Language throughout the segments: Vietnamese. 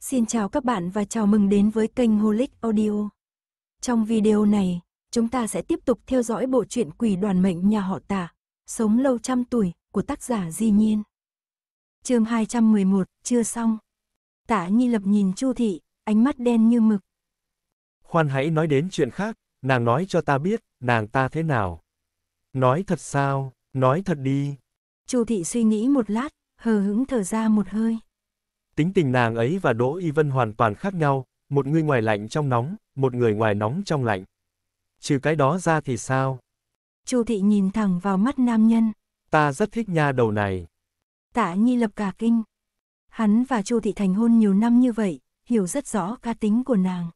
Xin chào các bạn và chào mừng đến với kênh Holic Audio. Trong video này, chúng ta sẽ tiếp tục theo dõi bộ truyện Quỷ đoàn mệnh nhà họ Tả, sống lâu trăm tuổi của tác giả Di Nhiên. Chương 211, chưa xong. Tả Nhi Lập nhìn Chu thị, ánh mắt đen như mực. Khoan hãy nói đến chuyện khác, nàng nói cho ta biết, nàng ta thế nào. Nói thật sao, nói thật đi. Chu thị suy nghĩ một lát, hờ hững thở ra một hơi. Tính tình nàng ấy và Đỗ Y Vân hoàn toàn khác nhau, một người ngoài lạnh trong nóng, một người ngoài nóng trong lạnh. Trừ cái đó ra thì sao? Chu thị nhìn thẳng vào mắt nam nhân. Ta rất thích nha đầu này. Tạ Nhi lập cả kinh. Hắn và Chu thị thành hôn nhiều năm như vậy, hiểu rất rõ cá tính của nàng.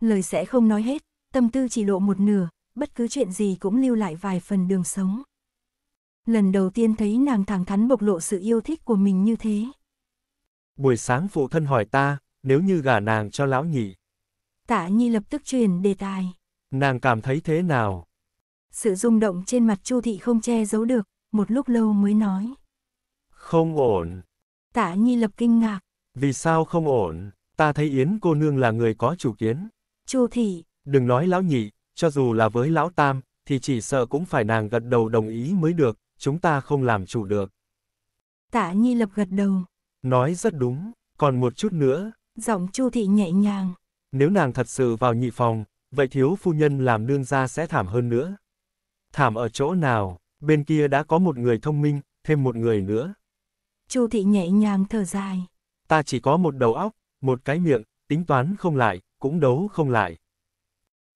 Lời sẽ không nói hết, tâm tư chỉ lộ một nửa, bất cứ chuyện gì cũng lưu lại vài phần đường sống. Lần đầu tiên thấy nàng thẳng thắn bộc lộ sự yêu thích của mình như thế. Buổi sáng phụ thân hỏi ta, nếu như gả nàng cho lão nhị. Tạ Nhi lập tức truyền đề tài. Nàng cảm thấy thế nào? Sự rung động trên mặt Chu Thị không che giấu được, một lúc lâu mới nói. Không ổn. Tạ Nhi lập kinh ngạc. Vì sao không ổn? Ta thấy Yến cô nương là người có chủ kiến. Chu Thị. Đừng nói lão nhị, cho dù là với lão tam, thì chỉ sợ cũng phải nàng gật đầu đồng ý mới được, chúng ta không làm chủ được. Tạ Nhi lập gật đầu. Nói rất đúng, còn một chút nữa. Giọng Chu Thị nhẹ nhàng. Nếu nàng thật sự vào nhị phòng, vậy thiếu phu nhân làm nương ra sẽ thảm hơn nữa. Thảm ở chỗ nào, bên kia đã có một người thông minh, thêm một người nữa. Chu Thị nhẹ nhàng thở dài. Ta chỉ có một đầu óc, một cái miệng, tính toán không lại, cũng đấu không lại.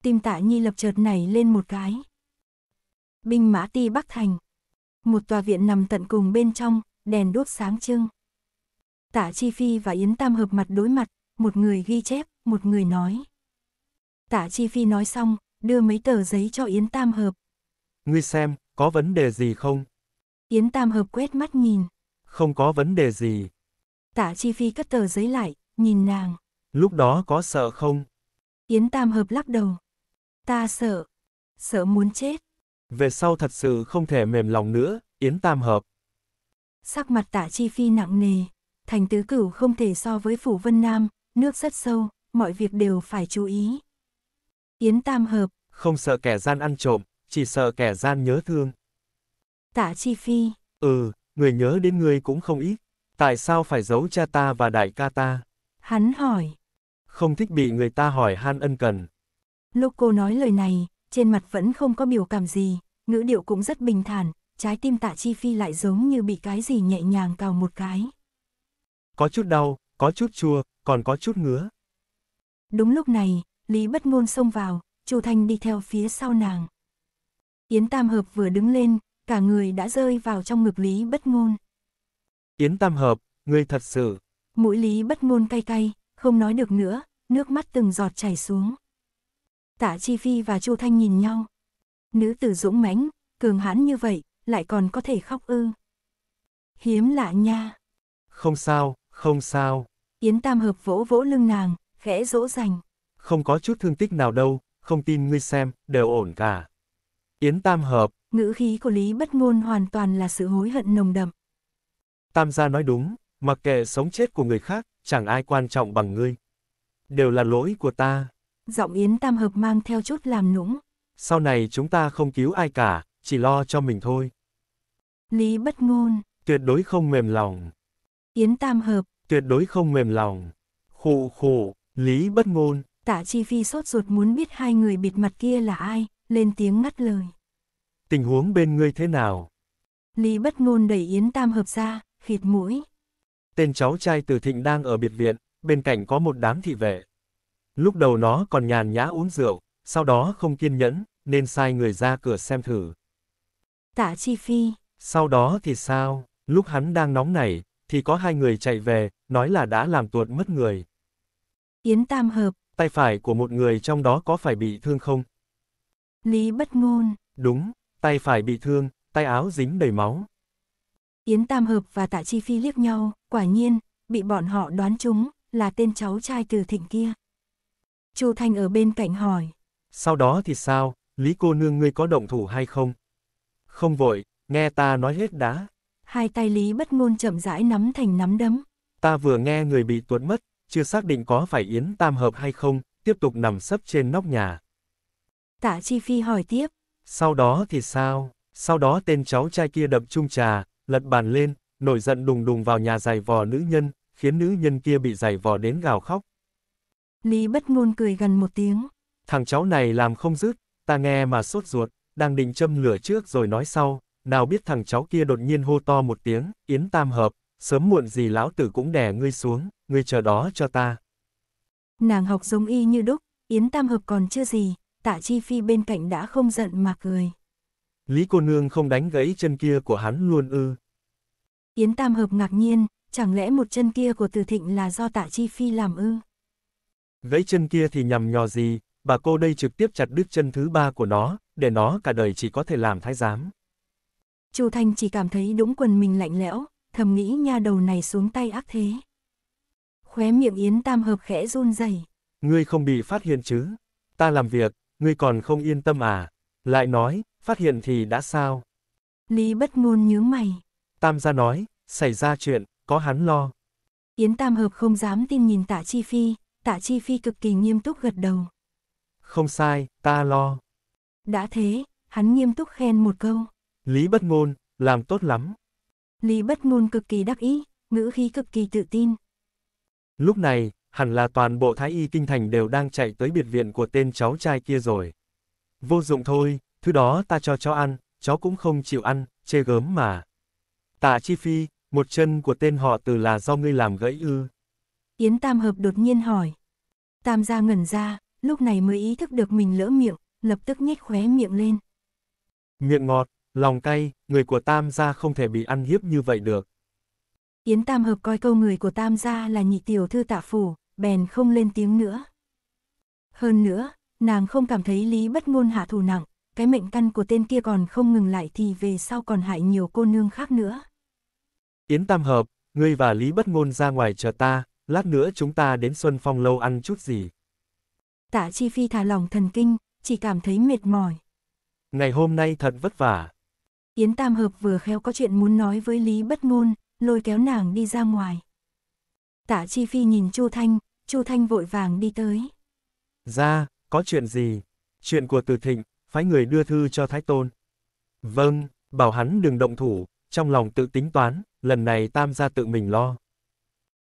Tim tạ nhi lập chợt này lên một cái. Binh mã ti Bắc Thành. Một tòa viện nằm tận cùng bên trong, đèn đuốc sáng trưng. Tạ Chi Phi và Yến Tam hợp mặt đối mặt, một người ghi chép, một người nói. Tạ Chi Phi nói xong, đưa mấy tờ giấy cho Yến Tam hợp. Ngươi xem, có vấn đề gì không? Yến Tam hợp quét mắt nhìn. Không có vấn đề gì. Tạ Chi Phi cất tờ giấy lại, nhìn nàng. Lúc đó có sợ không? Yến Tam hợp lắc đầu. Ta sợ. Sợ muốn chết. Về sau thật sự không thể mềm lòng nữa, Yến Tam hợp. Sắc mặt Tạ Chi Phi nặng nề thành tứ cửu không thể so với phủ vân nam, nước rất sâu, mọi việc đều phải chú ý. Yến tam hợp. Không sợ kẻ gian ăn trộm, chỉ sợ kẻ gian nhớ thương. Tạ chi phi. Ừ, người nhớ đến người cũng không ít. Tại sao phải giấu cha ta và đại ca ta? Hắn hỏi. Không thích bị người ta hỏi han ân cần. Lúc cô nói lời này, trên mặt vẫn không có biểu cảm gì, ngữ điệu cũng rất bình thản, trái tim tạ chi phi lại giống như bị cái gì nhẹ nhàng cào một cái có chút đau, có chút chua, còn có chút ngứa. Đúng lúc này, Lý Bất Ngôn xông vào, Chu Thanh đi theo phía sau nàng. Yến Tam Hợp vừa đứng lên, cả người đã rơi vào trong ngực Lý Bất Ngôn. Yến Tam Hợp, người thật sự. Mũi Lý Bất Ngôn cay cay, không nói được nữa, nước mắt từng giọt chảy xuống. Tạ Chi Phi và Chu Thanh nhìn nhau. Nữ tử dũng mãnh, cường hãn như vậy, lại còn có thể khóc ư. Hiếm lạ nha. Không sao, không sao. Yến Tam Hợp vỗ vỗ lưng nàng, khẽ dỗ dành. Không có chút thương tích nào đâu, không tin ngươi xem, đều ổn cả. Yến Tam Hợp. Ngữ khí của Lý bất ngôn hoàn toàn là sự hối hận nồng đậm. Tam gia nói đúng, mặc kệ sống chết của người khác, chẳng ai quan trọng bằng ngươi. Đều là lỗi của ta. Giọng Yến Tam Hợp mang theo chút làm nũng. Sau này chúng ta không cứu ai cả, chỉ lo cho mình thôi. Lý bất ngôn. Tuyệt đối không mềm lòng. Yến tam hợp. Tuyệt đối không mềm lòng. Khụ khụ, lý bất ngôn. Tạ Chi Phi sốt ruột muốn biết hai người bịt mặt kia là ai, lên tiếng ngắt lời. Tình huống bên ngươi thế nào? Lý bất ngôn đẩy Yến Tam Hợp ra, khịt mũi. Tên cháu trai từ thịnh đang ở biệt viện, bên cạnh có một đám thị vệ. Lúc đầu nó còn nhàn nhã uống rượu, sau đó không kiên nhẫn, nên sai người ra cửa xem thử. Tạ Chi Phi. Sau đó thì sao? Lúc hắn đang nóng nảy, thì có hai người chạy về, nói là đã làm tuột mất người. Yến tam hợp. Tay phải của một người trong đó có phải bị thương không? Lý bất ngôn. Đúng, tay phải bị thương, tay áo dính đầy máu. Yến Tam Hợp và Tạ Chi Phi liếc nhau, quả nhiên, bị bọn họ đoán chúng là tên cháu trai từ thịnh kia. Chu Thanh ở bên cạnh hỏi. Sau đó thì sao, Lý cô nương ngươi có động thủ hay không? Không vội, nghe ta nói hết đã hai tay Lý Bất Ngôn chậm rãi nắm thành nắm đấm. Ta vừa nghe người bị tuột mất, chưa xác định có phải Yến Tam Hợp hay không, tiếp tục nằm sấp trên nóc nhà. Tạ Chi Phi hỏi tiếp. Sau đó thì sao? Sau đó tên cháu trai kia đập chung trà, lật bàn lên, nổi giận đùng đùng vào nhà giày vò nữ nhân, khiến nữ nhân kia bị giày vò đến gào khóc. Lý bất ngôn cười gần một tiếng. Thằng cháu này làm không dứt, ta nghe mà sốt ruột, đang định châm lửa trước rồi nói sau, nào biết thằng cháu kia đột nhiên hô to một tiếng, Yến Tam Hợp, sớm muộn gì lão tử cũng đè ngươi xuống, ngươi chờ đó cho ta. Nàng học giống y như đúc, Yến Tam Hợp còn chưa gì, tạ chi phi bên cạnh đã không giận mà cười. Lý cô nương không đánh gãy chân kia của hắn luôn ư. Yến Tam Hợp ngạc nhiên, chẳng lẽ một chân kia của Từ Thịnh là do tạ chi phi làm ư? Gãy chân kia thì nhằm nhò gì, bà cô đây trực tiếp chặt đứt chân thứ ba của nó, để nó cả đời chỉ có thể làm thái giám. Chu Thanh chỉ cảm thấy đũng quần mình lạnh lẽo, thầm nghĩ nha đầu này xuống tay ác thế. Khóe miệng Yến Tam Hợp khẽ run rẩy. Ngươi không bị phát hiện chứ? Ta làm việc, ngươi còn không yên tâm à? Lại nói, phát hiện thì đã sao? Lý bất ngôn nhớ mày. Tam gia nói, xảy ra chuyện, có hắn lo. Yến Tam Hợp không dám tin nhìn tạ Chi Phi, tạ Chi Phi cực kỳ nghiêm túc gật đầu. Không sai, ta lo. Đã thế, hắn nghiêm túc khen một câu. Lý bất ngôn, làm tốt lắm. Lý bất ngôn cực kỳ đắc ý, ngữ khí cực kỳ tự tin. Lúc này, hẳn là toàn bộ thái y kinh thành đều đang chạy tới biệt viện của tên cháu trai kia rồi. Vô dụng thôi, thứ đó ta cho chó ăn, chó cũng không chịu ăn, chê gớm mà. Tạ Chi Phi, một chân của tên họ từ là do ngươi làm gãy ư. Yến Tam Hợp đột nhiên hỏi. Tam gia ngẩn ra, lúc này mới ý thức được mình lỡ miệng, lập tức nhếch khóe miệng lên. Miệng ngọt, Lòng cay, người của Tam gia không thể bị ăn hiếp như vậy được. Yến Tam Hợp coi câu người của Tam gia là nhị tiểu thư tạ phủ, bèn không lên tiếng nữa. Hơn nữa, nàng không cảm thấy lý bất ngôn hạ thủ nặng, cái mệnh căn của tên kia còn không ngừng lại thì về sau còn hại nhiều cô nương khác nữa. Yến Tam Hợp, ngươi và Lý Bất Ngôn ra ngoài chờ ta, lát nữa chúng ta đến Xuân Phong Lâu ăn chút gì. Tạ Chi Phi thả lòng thần kinh, chỉ cảm thấy mệt mỏi. Ngày hôm nay thật vất vả, Yến Tam Hợp vừa khéo có chuyện muốn nói với Lý Bất Ngôn, lôi kéo nàng đi ra ngoài. Tạ Chi Phi nhìn Chu Thanh, Chu Thanh vội vàng đi tới. Ra, có chuyện gì? Chuyện của Từ Thịnh, phái người đưa thư cho Thái Tôn. Vâng, bảo hắn đừng động thủ, trong lòng tự tính toán, lần này Tam gia tự mình lo.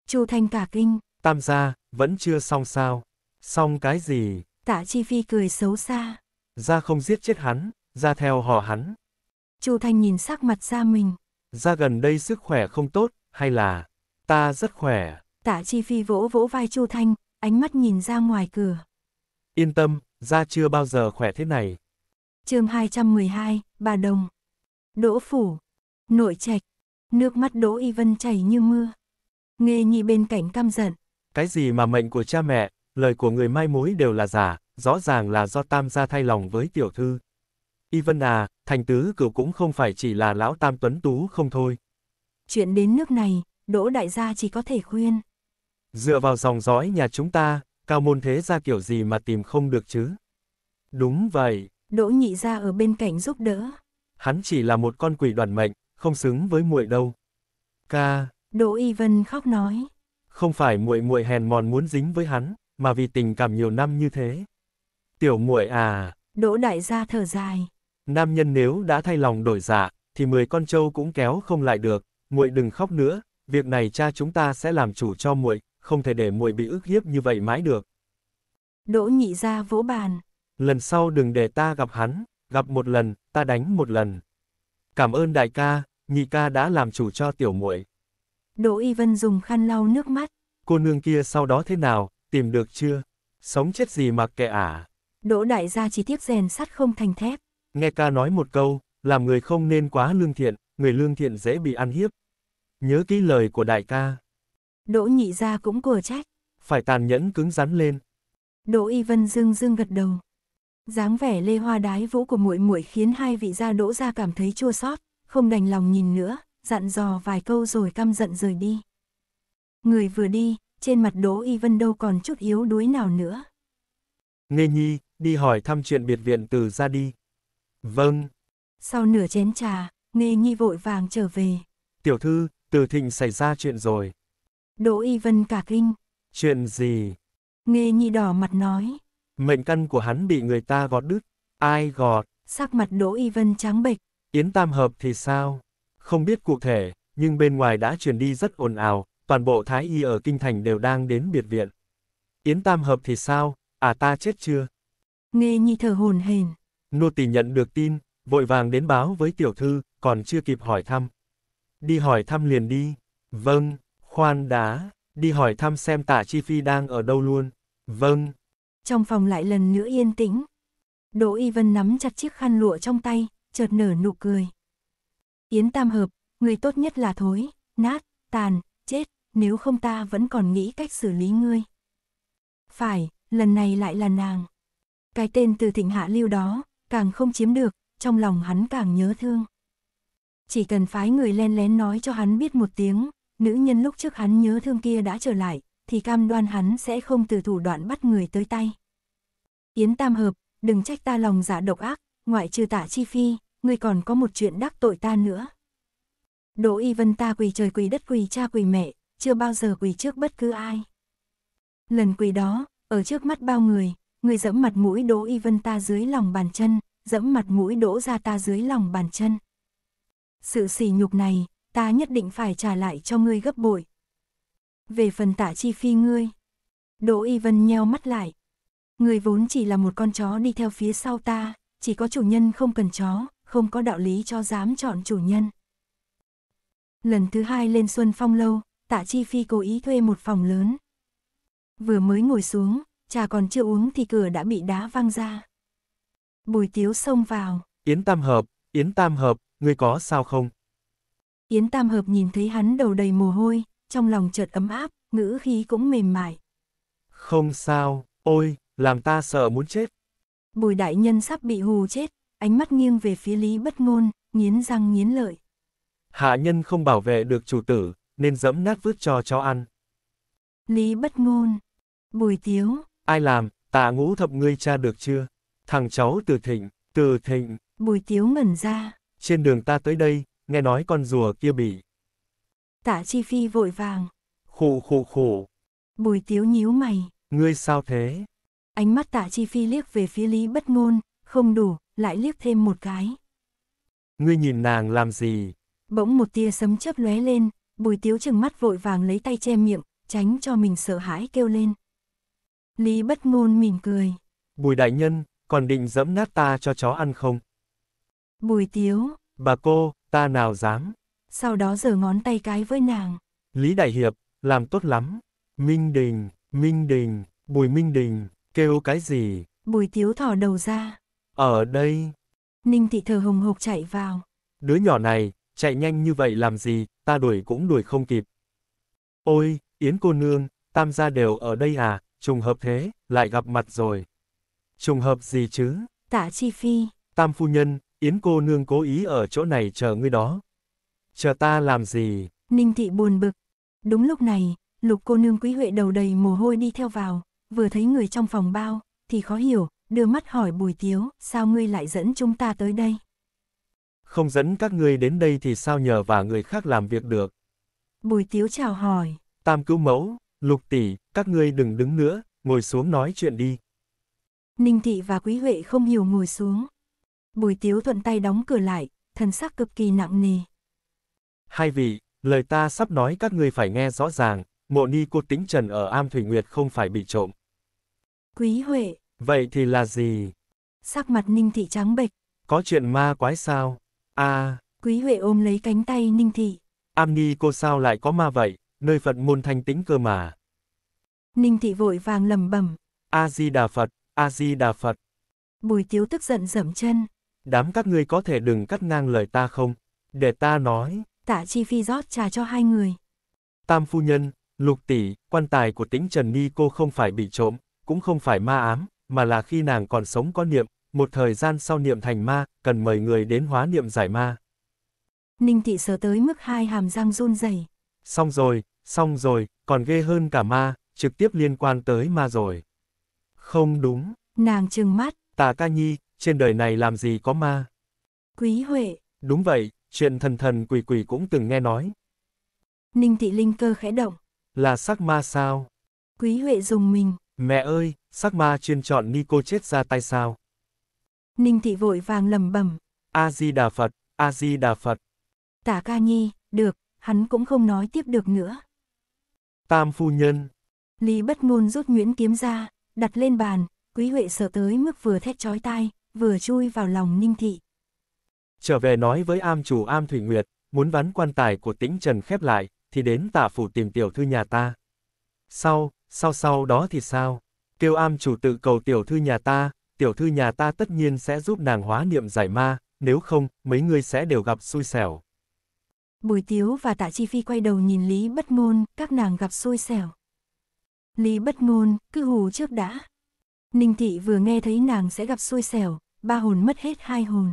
Chu Thanh cả kinh. Tam gia, vẫn chưa xong sao? Xong cái gì? Tạ Chi Phi cười xấu xa. Ra không giết chết hắn, ra theo họ hắn, Chu Thanh nhìn sắc mặt da mình. Da gần đây sức khỏe không tốt, hay là ta rất khỏe. Tạ Chi Phi vỗ vỗ vai Chu Thanh, ánh mắt nhìn ra ngoài cửa. Yên tâm, da chưa bao giờ khỏe thế này. chương 212, Bà Đồng. Đỗ Phủ. Nội trạch. Nước mắt Đỗ Y Vân chảy như mưa. Nghe nhị bên cạnh căm giận. Cái gì mà mệnh của cha mẹ, lời của người mai mối đều là giả, rõ ràng là do tam gia thay lòng với tiểu thư, Y Vân à, thành tứ cửu cũng không phải chỉ là lão tam tuấn tú không thôi. Chuyện đến nước này, Đỗ Đại gia chỉ có thể khuyên. Dựa vào dòng dõi nhà chúng ta, cao môn thế ra kiểu gì mà tìm không được chứ? Đúng vậy. Đỗ nhị gia ở bên cạnh giúp đỡ. Hắn chỉ là một con quỷ đoàn mệnh, không xứng với muội đâu. Ca. Đỗ Y Vân khóc nói. Không phải muội muội hèn mòn muốn dính với hắn, mà vì tình cảm nhiều năm như thế. Tiểu muội à. Đỗ đại gia thở dài. Nam nhân nếu đã thay lòng đổi dạ, thì 10 con trâu cũng kéo không lại được, muội đừng khóc nữa, việc này cha chúng ta sẽ làm chủ cho muội, không thể để muội bị ức hiếp như vậy mãi được. Đỗ nhị gia vỗ bàn. Lần sau đừng để ta gặp hắn, gặp một lần, ta đánh một lần. Cảm ơn đại ca, nhị ca đã làm chủ cho tiểu muội. Đỗ Y Vân dùng khăn lau nước mắt. Cô nương kia sau đó thế nào, tìm được chưa? Sống chết gì mặc kệ ả. À? Đỗ đại gia chỉ tiếc rèn sắt không thành thép. Nghe ca nói một câu, làm người không nên quá lương thiện, người lương thiện dễ bị ăn hiếp. Nhớ kỹ lời của đại ca. Đỗ nhị gia cũng cùa trách. Phải tàn nhẫn cứng rắn lên. Đỗ Y Vân dương dương gật đầu. dáng vẻ lê hoa đái vũ của muội muội khiến hai vị gia đỗ gia cảm thấy chua xót, không đành lòng nhìn nữa, dặn dò vài câu rồi căm giận rời đi. Người vừa đi, trên mặt Đỗ Y Vân đâu còn chút yếu đuối nào nữa. Nghe Nhi, đi hỏi thăm chuyện biệt viện từ ra đi. Vâng. Sau nửa chén trà, Nghê Nhi vội vàng trở về. Tiểu thư, từ thịnh xảy ra chuyện rồi. Đỗ Y Vân cả kinh. Chuyện gì? Nghê Nhi đỏ mặt nói. Mệnh căn của hắn bị người ta gọt đứt. Ai gọt? Sắc mặt Đỗ Y Vân trắng bệch. Yến Tam Hợp thì sao? Không biết cụ thể, nhưng bên ngoài đã truyền đi rất ồn ào, toàn bộ Thái Y ở Kinh Thành đều đang đến biệt viện. Yến Tam Hợp thì sao? À ta chết chưa? Nghê Nhi thở hồn hển. Nô tỳ nhận được tin, vội vàng đến báo với tiểu thư, còn chưa kịp hỏi thăm. Đi hỏi thăm liền đi. Vâng, khoan đã. đi hỏi thăm xem tả chi phi đang ở đâu luôn. Vâng. Trong phòng lại lần nữa yên tĩnh. Đỗ Y Vân nắm chặt chiếc khăn lụa trong tay, chợt nở nụ cười. Yến Tam Hợp, người tốt nhất là thối, nát, tàn, chết, nếu không ta vẫn còn nghĩ cách xử lý ngươi. Phải, lần này lại là nàng. Cái tên từ thịnh hạ lưu đó, càng không chiếm được, trong lòng hắn càng nhớ thương. Chỉ cần phái người len lén nói cho hắn biết một tiếng, nữ nhân lúc trước hắn nhớ thương kia đã trở lại, thì cam đoan hắn sẽ không từ thủ đoạn bắt người tới tay. Yến Tam Hợp, đừng trách ta lòng giả dạ độc ác, ngoại trừ tả chi phi, ngươi còn có một chuyện đắc tội ta nữa. Đỗ Y Vân ta quỳ trời quỳ đất quỳ cha quỳ mẹ, chưa bao giờ quỳ trước bất cứ ai. Lần quỳ đó, ở trước mắt bao người, ngươi dẫm mặt mũi Đỗ Y Vân ta dưới lòng bàn chân, dẫm mặt mũi Đỗ ra ta dưới lòng bàn chân. Sự sỉ nhục này, ta nhất định phải trả lại cho ngươi gấp bội. Về phần tả chi phi ngươi, Đỗ Y Vân nheo mắt lại. Ngươi vốn chỉ là một con chó đi theo phía sau ta, chỉ có chủ nhân không cần chó, không có đạo lý cho dám chọn chủ nhân. Lần thứ hai lên Xuân Phong Lâu, Tạ Chi Phi cố ý thuê một phòng lớn. Vừa mới ngồi xuống, trà còn chưa uống thì cửa đã bị đá văng ra. Bùi tiếu xông vào. Yến Tam Hợp, Yến Tam Hợp, ngươi có sao không? Yến Tam Hợp nhìn thấy hắn đầu đầy mồ hôi, trong lòng chợt ấm áp, ngữ khí cũng mềm mại. Không sao, ôi, làm ta sợ muốn chết. Bùi đại nhân sắp bị hù chết, ánh mắt nghiêng về phía Lý Bất Ngôn, nghiến răng nghiến lợi. Hạ nhân không bảo vệ được chủ tử, nên dẫm nát vứt cho chó ăn. Lý Bất Ngôn, Bùi Tiếu, Ai làm, tạ ngũ thập ngươi cha được chưa? Thằng cháu từ thịnh, từ thịnh. Bùi tiếu ngẩn ra. Trên đường ta tới đây, nghe nói con rùa kia bị. Tạ chi phi vội vàng. Khổ khổ khổ. Bùi tiếu nhíu mày. Ngươi sao thế? Ánh mắt tạ chi phi liếc về phía lý bất ngôn, không đủ, lại liếc thêm một cái. Ngươi nhìn nàng làm gì? Bỗng một tia sấm chớp lóe lên, bùi tiếu chừng mắt vội vàng lấy tay che miệng, tránh cho mình sợ hãi kêu lên. Lý bất ngôn mỉm cười. Bùi đại nhân, còn định dẫm nát ta cho chó ăn không? Bùi tiếu. Bà cô, ta nào dám. Sau đó giở ngón tay cái với nàng. Lý đại hiệp, làm tốt lắm. Minh đình, minh đình, bùi minh đình, kêu cái gì? Bùi tiếu thỏ đầu ra. Ở đây. Ninh thị thờ hồng hộc chạy vào. Đứa nhỏ này, chạy nhanh như vậy làm gì, ta đuổi cũng đuổi không kịp. Ôi, Yến cô nương, tam gia đều ở đây à, Trùng hợp thế, lại gặp mặt rồi. Trùng hợp gì chứ? Tạ Chi Phi. Tam phu nhân, Yến cô nương cố ý ở chỗ này chờ ngươi đó. Chờ ta làm gì? Ninh thị buồn bực. Đúng lúc này, lục cô nương quý huệ đầu đầy mồ hôi đi theo vào, vừa thấy người trong phòng bao, thì khó hiểu, đưa mắt hỏi bùi tiếu, sao ngươi lại dẫn chúng ta tới đây? Không dẫn các ngươi đến đây thì sao nhờ và người khác làm việc được? Bùi tiếu chào hỏi. Tam cứu mẫu, Lục tỷ, các ngươi đừng đứng nữa, ngồi xuống nói chuyện đi. Ninh thị và Quý Huệ không hiểu ngồi xuống. Bùi Tiếu thuận tay đóng cửa lại, thần sắc cực kỳ nặng nề. Hai vị, lời ta sắp nói các ngươi phải nghe rõ ràng, mộ ni cô tính trần ở Am Thủy Nguyệt không phải bị trộm. Quý Huệ. Vậy thì là gì? Sắc mặt Ninh thị trắng bệch. Có chuyện ma quái sao? a à, Quý Huệ ôm lấy cánh tay Ninh thị. Am ni cô sao lại có ma vậy? nơi Phật môn thanh tĩnh cơ mà. Ninh thị vội vàng lầm bẩm A-di-đà Phật, A-di-đà Phật. Bùi tiếu tức giận dậm chân. Đám các ngươi có thể đừng cắt ngang lời ta không? Để ta nói. Tạ Chi Phi rót trà cho hai người. Tam phu nhân, lục tỷ, quan tài của tĩnh Trần Ni cô không phải bị trộm, cũng không phải ma ám, mà là khi nàng còn sống có niệm, một thời gian sau niệm thành ma, cần mời người đến hóa niệm giải ma. Ninh thị sờ tới mức hai hàm răng run rẩy. Xong rồi, Xong rồi, còn ghê hơn cả ma, trực tiếp liên quan tới ma rồi. Không đúng. Nàng trừng mắt. Tà ca nhi, trên đời này làm gì có ma. Quý Huệ. Đúng vậy, chuyện thần thần quỷ quỷ cũng từng nghe nói. Ninh thị linh cơ khẽ động. Là sắc ma sao? Quý Huệ dùng mình. Mẹ ơi, sắc ma chuyên chọn ni cô chết ra tay sao? Ninh thị vội vàng lầm bẩm A-di-đà Phật, A-di-đà Phật. Tả ca nhi, được, hắn cũng không nói tiếp được nữa. Tam phu nhân. Lý bất ngôn rút Nguyễn kiếm ra, đặt lên bàn, Quý Huệ sợ tới mức vừa thét chói tai, vừa chui vào lòng Ninh Thị. Trở về nói với am chủ am Thủy Nguyệt, muốn ván quan tài của tĩnh Trần khép lại, thì đến tạ phủ tìm tiểu thư nhà ta. Sau, sau sau đó thì sao? Kêu am chủ tự cầu tiểu thư nhà ta, tiểu thư nhà ta tất nhiên sẽ giúp nàng hóa niệm giải ma, nếu không, mấy người sẽ đều gặp xui xẻo. Bùi Tiếu và Tạ Chi Phi quay đầu nhìn Lý Bất Ngôn, các nàng gặp xui xẻo. Lý Bất Ngôn, cứ hù trước đã. Ninh Thị vừa nghe thấy nàng sẽ gặp xui xẻo, ba hồn mất hết hai hồn.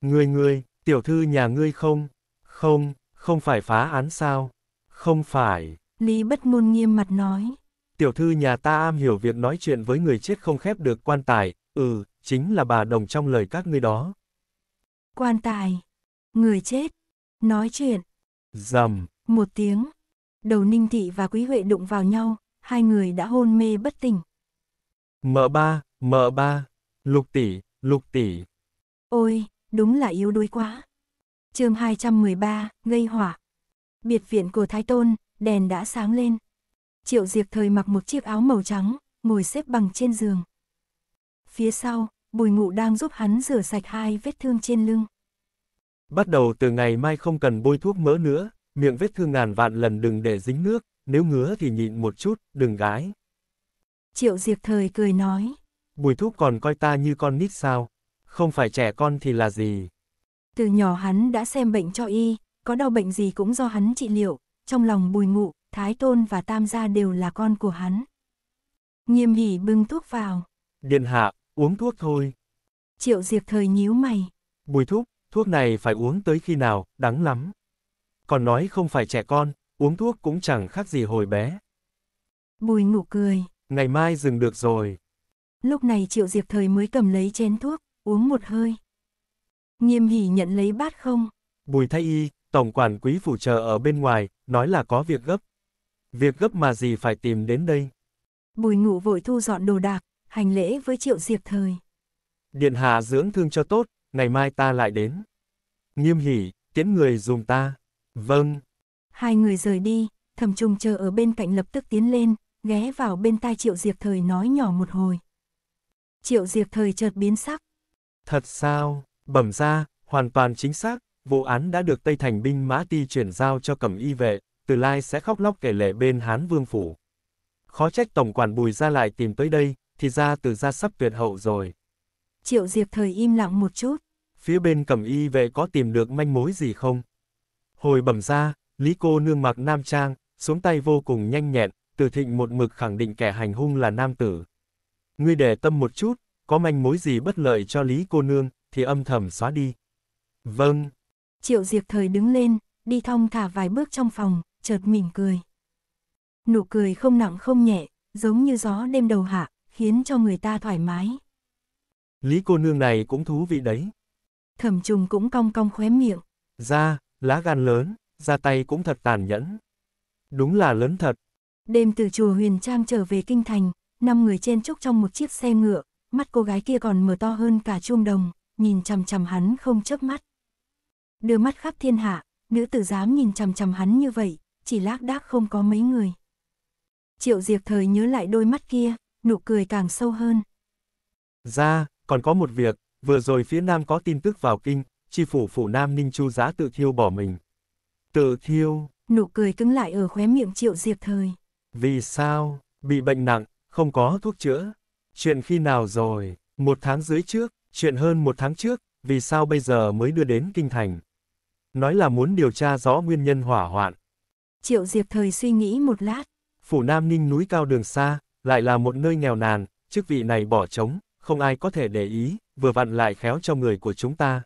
Ngươi ngươi, tiểu thư nhà ngươi không? Không, không phải phá án sao? Không phải. Lý Bất Ngôn nghiêm mặt nói. Tiểu thư nhà ta am hiểu việc nói chuyện với người chết không khép được quan tài, ừ, chính là bà đồng trong lời các ngươi đó. Quan tài, người chết, Nói chuyện. Dầm. Một tiếng. Đầu Ninh Thị và Quý Huệ đụng vào nhau, hai người đã hôn mê bất tỉnh. Mợ ba, mợ ba, lục tỷ, lục tỷ. Ôi, đúng là yếu đuối quá. chương 213, gây hỏa. Biệt viện của Thái Tôn, đèn đã sáng lên. Triệu Diệp thời mặc một chiếc áo màu trắng, ngồi xếp bằng trên giường. Phía sau, Bùi Ngụ đang giúp hắn rửa sạch hai vết thương trên lưng. Bắt đầu từ ngày mai không cần bôi thuốc mỡ nữa, miệng vết thương ngàn vạn lần đừng để dính nước, nếu ngứa thì nhịn một chút, đừng gái. Triệu Diệp Thời cười nói. Bùi thúc còn coi ta như con nít sao? Không phải trẻ con thì là gì? Từ nhỏ hắn đã xem bệnh cho y, có đau bệnh gì cũng do hắn trị liệu, trong lòng bùi ngụ, thái tôn và tam gia đều là con của hắn. Nghiêm hỉ bưng thuốc vào. Điện hạ, uống thuốc thôi. Triệu Diệp Thời nhíu mày. Bùi thúc, thuốc này phải uống tới khi nào, đắng lắm. Còn nói không phải trẻ con, uống thuốc cũng chẳng khác gì hồi bé. Bùi ngủ cười. Ngày mai dừng được rồi. Lúc này Triệu Diệp Thời mới cầm lấy chén thuốc, uống một hơi. Nghiêm hỉ nhận lấy bát không? Bùi thay y, tổng quản quý phủ chờ ở bên ngoài, nói là có việc gấp. Việc gấp mà gì phải tìm đến đây. Bùi ngủ vội thu dọn đồ đạc, hành lễ với Triệu Diệp Thời. Điện hạ dưỡng thương cho tốt, ngày mai ta lại đến. Nghiêm hỉ, tiễn người dùng ta. Vâng. Hai người rời đi, thầm trùng chờ ở bên cạnh lập tức tiến lên, ghé vào bên tai Triệu Diệp Thời nói nhỏ một hồi. Triệu Diệp Thời chợt biến sắc. Thật sao, bẩm ra, hoàn toàn chính xác, vụ án đã được Tây Thành binh Mã Ti chuyển giao cho cẩm y vệ, từ lai sẽ khóc lóc kể lệ bên Hán Vương Phủ. Khó trách Tổng quản Bùi ra lại tìm tới đây, thì ra từ ra sắp tuyệt hậu rồi. Triệu Diệp Thời im lặng một chút. Phía bên cẩm y vệ có tìm được manh mối gì không? Hồi bẩm ra, Lý cô nương mặc nam trang, xuống tay vô cùng nhanh nhẹn, từ thịnh một mực khẳng định kẻ hành hung là nam tử. Ngươi để tâm một chút, có manh mối gì bất lợi cho Lý cô nương, thì âm thầm xóa đi. Vâng. Triệu Diệp Thời đứng lên, đi thong thả vài bước trong phòng, chợt mỉm cười. Nụ cười không nặng không nhẹ, giống như gió đêm đầu hạ, khiến cho người ta thoải mái. Lý cô nương này cũng thú vị đấy. Thẩm trùng cũng cong cong khóe miệng. Ra, lá gan lớn, ra tay cũng thật tàn nhẫn. Đúng là lớn thật. Đêm từ chùa Huyền Trang trở về Kinh Thành, năm người chen trúc trong một chiếc xe ngựa, mắt cô gái kia còn mở to hơn cả chuông đồng, nhìn chằm chằm hắn không chớp mắt. Đưa mắt khắp thiên hạ, nữ tử dám nhìn chằm chằm hắn như vậy, chỉ lác đác không có mấy người. Triệu Diệp thời nhớ lại đôi mắt kia, nụ cười càng sâu hơn. Ra, còn có một việc, vừa rồi phía Nam có tin tức vào kinh, chi phủ phủ Nam Ninh Chu giá tự thiêu bỏ mình. Tự thiêu? Nụ cười cứng lại ở khóe miệng triệu diệp thời. Vì sao? Bị bệnh nặng, không có thuốc chữa. Chuyện khi nào rồi? Một tháng dưới trước, chuyện hơn một tháng trước, vì sao bây giờ mới đưa đến kinh thành? Nói là muốn điều tra rõ nguyên nhân hỏa hoạn. Triệu Diệp thời suy nghĩ một lát. Phủ Nam Ninh núi cao đường xa, lại là một nơi nghèo nàn, chức vị này bỏ trống, không ai có thể để ý, vừa vặn lại khéo cho người của chúng ta.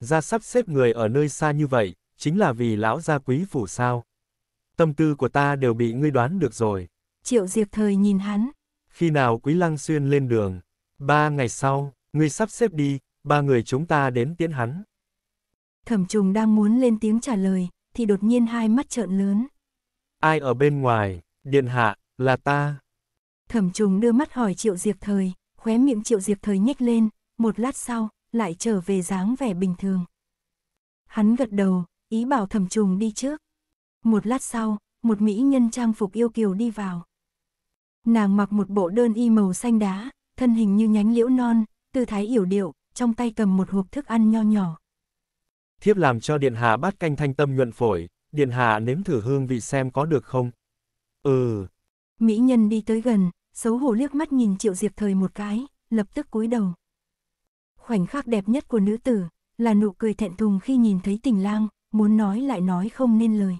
Ra sắp xếp người ở nơi xa như vậy, chính là vì lão gia quý phủ sao. Tâm tư của ta đều bị ngươi đoán được rồi. Triệu Diệp Thời nhìn hắn. Khi nào Quý Lăng Xuyên lên đường? Ba ngày sau, ngươi sắp xếp đi, ba người chúng ta đến tiễn hắn. Thẩm trùng đang muốn lên tiếng trả lời, thì đột nhiên hai mắt trợn lớn. Ai ở bên ngoài, điện hạ, là ta. Thẩm trùng đưa mắt hỏi Triệu Diệp Thời khóe miệng triệu diệp thời nhếch lên, một lát sau, lại trở về dáng vẻ bình thường. Hắn gật đầu, ý bảo thẩm trùng đi trước. Một lát sau, một mỹ nhân trang phục yêu kiều đi vào. Nàng mặc một bộ đơn y màu xanh đá, thân hình như nhánh liễu non, tư thái yểu điệu, trong tay cầm một hộp thức ăn nho nhỏ. Thiếp làm cho Điện Hà bát canh thanh tâm nhuận phổi, Điện Hà nếm thử hương vị xem có được không. Ừ. Mỹ nhân đi tới gần, xấu hổ liếc mắt nhìn Triệu Diệp Thời một cái, lập tức cúi đầu. Khoảnh khắc đẹp nhất của nữ tử là nụ cười thẹn thùng khi nhìn thấy Tình Lang, muốn nói lại nói không nên lời.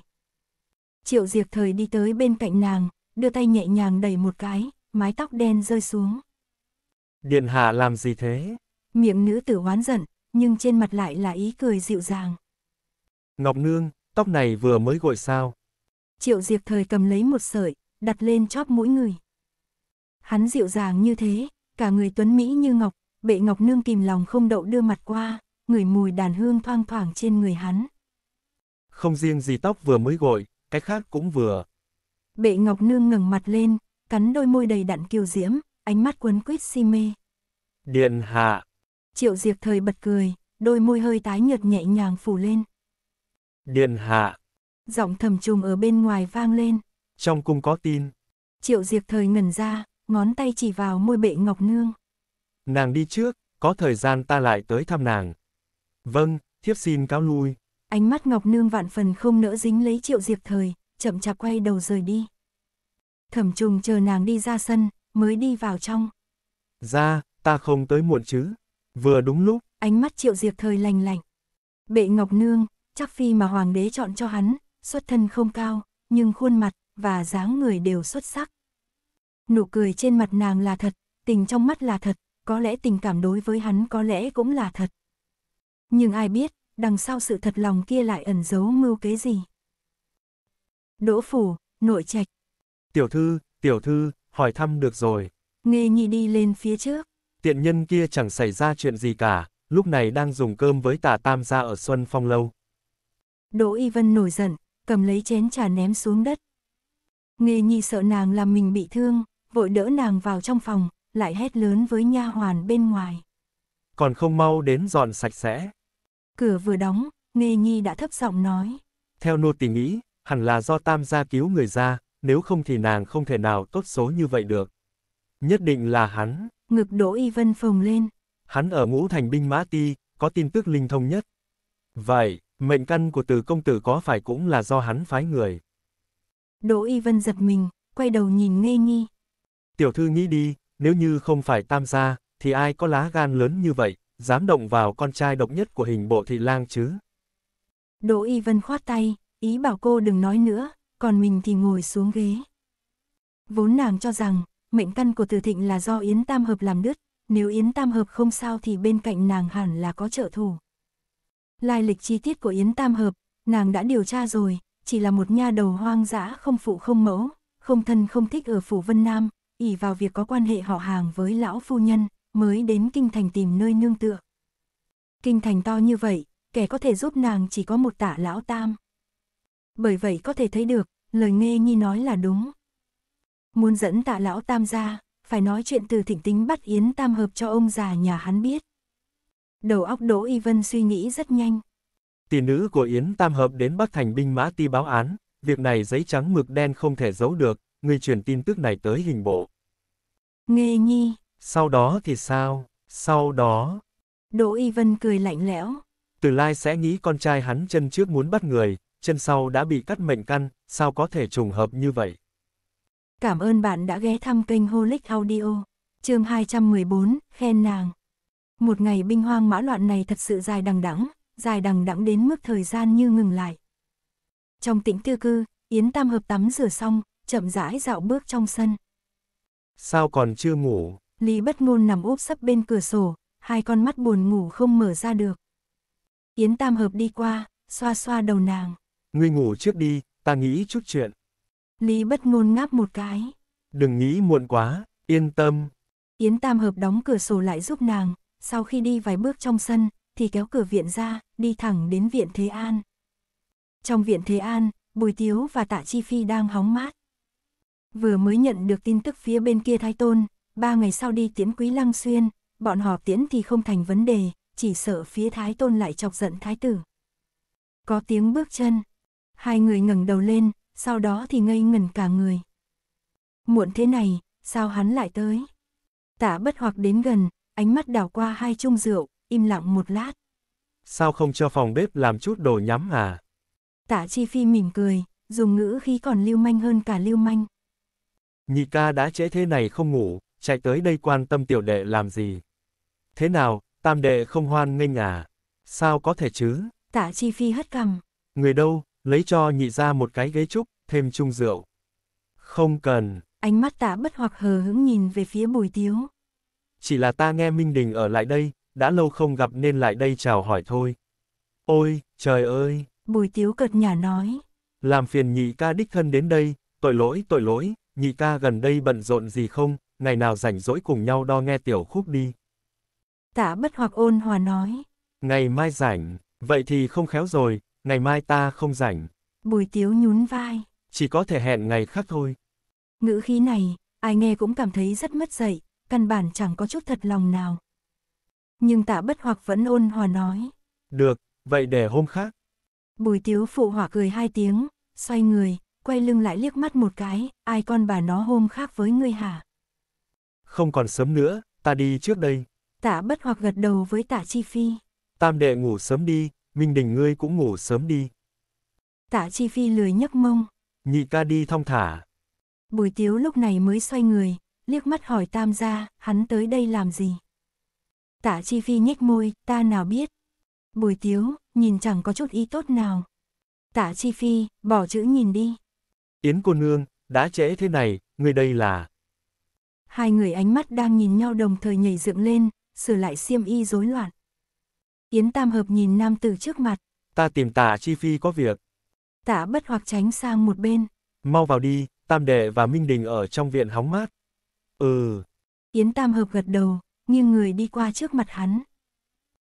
Triệu Diệp Thời đi tới bên cạnh nàng, đưa tay nhẹ nhàng đẩy một cái, mái tóc đen rơi xuống. Điện hạ làm gì thế? Miệng nữ tử oán giận, nhưng trên mặt lại là ý cười dịu dàng. Ngọc Nương, tóc này vừa mới gội sao? Triệu Diệp Thời cầm lấy một sợi, đặt lên chóp mũi người. Hắn dịu dàng như thế, cả người tuấn Mỹ như ngọc, bệ ngọc nương kìm lòng không đậu đưa mặt qua, người mùi đàn hương thoang thoảng trên người hắn. Không riêng gì tóc vừa mới gội, cái khác cũng vừa. Bệ ngọc nương ngẩng mặt lên, cắn đôi môi đầy đặn kiều diễm, ánh mắt quấn quýt si mê. Điện hạ. Triệu diệp thời bật cười, đôi môi hơi tái nhợt nhẹ nhàng phủ lên. Điện hạ. Giọng thầm trùng ở bên ngoài vang lên. Trong cung có tin. Triệu diệp thời ngẩn ra, ngón tay chỉ vào môi bệ ngọc nương. Nàng đi trước, có thời gian ta lại tới thăm nàng. Vâng, thiếp xin cáo lui. Ánh mắt ngọc nương vạn phần không nỡ dính lấy triệu diệp thời, chậm chạp quay đầu rời đi. Thẩm trùng chờ nàng đi ra sân, mới đi vào trong. Ra, ta không tới muộn chứ. Vừa đúng lúc. Ánh mắt triệu diệp thời lành lạnh. Bệ ngọc nương, chắc phi mà hoàng đế chọn cho hắn, xuất thân không cao, nhưng khuôn mặt và dáng người đều xuất sắc nụ cười trên mặt nàng là thật, tình trong mắt là thật, có lẽ tình cảm đối với hắn có lẽ cũng là thật. Nhưng ai biết, đằng sau sự thật lòng kia lại ẩn giấu mưu kế gì. Đỗ Phủ, nội trạch. Tiểu thư, tiểu thư, hỏi thăm được rồi. Nghe nhị đi lên phía trước. Tiện nhân kia chẳng xảy ra chuyện gì cả, lúc này đang dùng cơm với tà tam gia ở Xuân Phong Lâu. Đỗ Y Vân nổi giận, cầm lấy chén trà ném xuống đất. Nghe nhi sợ nàng làm mình bị thương, vội đỡ nàng vào trong phòng, lại hét lớn với nha hoàn bên ngoài. Còn không mau đến dọn sạch sẽ. Cửa vừa đóng, Nghê Nhi đã thấp giọng nói. Theo nô tỳ nghĩ, hẳn là do tam gia cứu người ra, nếu không thì nàng không thể nào tốt số như vậy được. Nhất định là hắn. Ngực Đỗ Y Vân phồng lên. Hắn ở ngũ thành binh mã ti, có tin tức linh thông nhất. Vậy, mệnh căn của từ công tử có phải cũng là do hắn phái người? Đỗ Y Vân giật mình, quay đầu nhìn Nghê Nhi, Tiểu thư nghĩ đi, nếu như không phải tam gia, thì ai có lá gan lớn như vậy, dám động vào con trai độc nhất của hình bộ thị lang chứ? Đỗ Y Vân khoát tay, ý bảo cô đừng nói nữa, còn mình thì ngồi xuống ghế. Vốn nàng cho rằng, mệnh căn của Từ Thịnh là do Yến Tam Hợp làm đứt, nếu Yến Tam Hợp không sao thì bên cạnh nàng hẳn là có trợ thủ. Lai lịch chi tiết của Yến Tam Hợp, nàng đã điều tra rồi, chỉ là một nha đầu hoang dã không phụ không mẫu, không thân không thích ở phủ Vân Nam, ỉ vào việc có quan hệ họ hàng với lão phu nhân, mới đến kinh thành tìm nơi nương tựa. Kinh thành to như vậy, kẻ có thể giúp nàng chỉ có một tả lão tam. Bởi vậy có thể thấy được, lời nghe nhi nói là đúng. Muốn dẫn tạ lão tam ra, phải nói chuyện từ thỉnh tính bắt Yến tam hợp cho ông già nhà hắn biết. Đầu óc Đỗ Y Vân suy nghĩ rất nhanh. Tỷ nữ của Yến tam hợp đến Bắc Thành binh mã ti báo án, việc này giấy trắng mực đen không thể giấu được, người truyền tin tức này tới hình bộ. Nghe nhi. Sau đó thì sao? Sau đó. Đỗ Y Vân cười lạnh lẽo. Từ lai sẽ nghĩ con trai hắn chân trước muốn bắt người, chân sau đã bị cắt mệnh căn, sao có thể trùng hợp như vậy? Cảm ơn bạn đã ghé thăm kênh Holic Audio. chương 214, khen nàng. Một ngày binh hoang mã loạn này thật sự dài đằng đẵng, dài đằng đẵng đến mức thời gian như ngừng lại. Trong tĩnh tư cư, Yến Tam Hợp tắm rửa xong, chậm rãi dạo bước trong sân. Sao còn chưa ngủ? Lý bất ngôn nằm úp sấp bên cửa sổ, hai con mắt buồn ngủ không mở ra được. Yến Tam Hợp đi qua, xoa xoa đầu nàng. Ngươi ngủ trước đi, ta nghĩ chút chuyện. Lý bất ngôn ngáp một cái. Đừng nghĩ muộn quá, yên tâm. Yến Tam Hợp đóng cửa sổ lại giúp nàng, sau khi đi vài bước trong sân, thì kéo cửa viện ra, đi thẳng đến viện Thế An. Trong viện Thế An, Bùi Tiếu và Tạ Chi Phi đang hóng mát. Vừa mới nhận được tin tức phía bên kia Thái Tôn, ba ngày sau đi tiễn Quý Lăng Xuyên, bọn họ tiễn thì không thành vấn đề, chỉ sợ phía Thái Tôn lại chọc giận Thái Tử. Có tiếng bước chân, hai người ngẩng đầu lên, sau đó thì ngây ngẩn cả người. Muộn thế này, sao hắn lại tới? Tả bất hoặc đến gần, ánh mắt đảo qua hai chung rượu, im lặng một lát. Sao không cho phòng bếp làm chút đồ nhắm à? Tả chi phi mỉm cười, dùng ngữ khi còn lưu manh hơn cả lưu manh. Nhị ca đã trễ thế này không ngủ, chạy tới đây quan tâm tiểu đệ làm gì? Thế nào, tam đệ không hoan nghênh à? Sao có thể chứ? Tạ Chi Phi hất cằm. Người đâu, lấy cho nhị ra một cái ghế trúc, thêm chung rượu. Không cần. Ánh mắt tạ bất hoặc hờ hững nhìn về phía bùi tiếu. Chỉ là ta nghe Minh Đình ở lại đây, đã lâu không gặp nên lại đây chào hỏi thôi. Ôi, trời ơi! Bùi tiếu cợt nhả nói. Làm phiền nhị ca đích thân đến đây, tội lỗi tội lỗi, nhị ca gần đây bận rộn gì không, ngày nào rảnh rỗi cùng nhau đo nghe tiểu khúc đi. Tạ bất hoặc ôn hòa nói. Ngày mai rảnh, vậy thì không khéo rồi, ngày mai ta không rảnh. Bùi tiếu nhún vai. Chỉ có thể hẹn ngày khác thôi. Ngữ khí này, ai nghe cũng cảm thấy rất mất dạy, căn bản chẳng có chút thật lòng nào. Nhưng tạ bất hoặc vẫn ôn hòa nói. Được, vậy để hôm khác. Bùi tiếu phụ hỏa cười hai tiếng, xoay người, quay lưng lại liếc mắt một cái, ai con bà nó hôm khác với ngươi hả? Không còn sớm nữa, ta đi trước đây. Tạ bất hoặc gật đầu với tạ chi phi. Tam đệ ngủ sớm đi, Minh Đình ngươi cũng ngủ sớm đi. Tạ chi phi lười nhấc mông. Nhị ca đi thong thả. Bùi tiếu lúc này mới xoay người, liếc mắt hỏi tam gia, hắn tới đây làm gì? Tạ chi phi nhếch môi, ta nào biết. Bùi tiếu, nhìn chẳng có chút ý tốt nào. Tạ chi phi, bỏ chữ nhìn đi. Yến cô nương, đã trễ thế này, người đây là... Hai người ánh mắt đang nhìn nhau đồng thời nhảy dựng lên, sửa lại xiêm y rối loạn. Yến Tam Hợp nhìn nam tử trước mặt. Ta tìm tả Chi Phi có việc. Tả bất hoặc tránh sang một bên. Mau vào đi, Tam Đệ và Minh Đình ở trong viện hóng mát. Ừ. Yến Tam Hợp gật đầu, nghiêng người đi qua trước mặt hắn.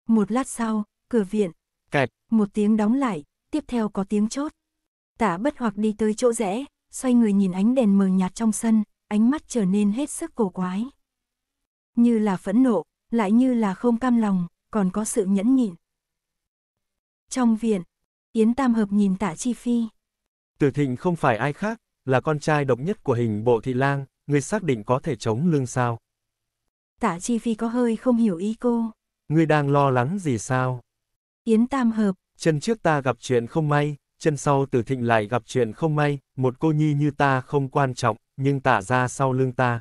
Một lát sau, cửa viện. Cạch. Một tiếng đóng lại, tiếp theo có tiếng chốt. Tạ bất hoặc đi tới chỗ rẽ, xoay người nhìn ánh đèn mờ nhạt trong sân, ánh mắt trở nên hết sức cổ quái. Như là phẫn nộ, lại như là không cam lòng, còn có sự nhẫn nhịn. Trong viện, Yến Tam Hợp nhìn tạ Chi Phi. Tử Thịnh không phải ai khác, là con trai độc nhất của hình bộ thị lang, người xác định có thể chống lưng sao? Tạ Chi Phi có hơi không hiểu ý cô. Ngươi đang lo lắng gì sao? Yến Tam Hợp. Chân trước ta gặp chuyện không may, chân sau từ thịnh lại gặp chuyện không may, một cô nhi như ta không quan trọng, nhưng tả ra sau lưng ta.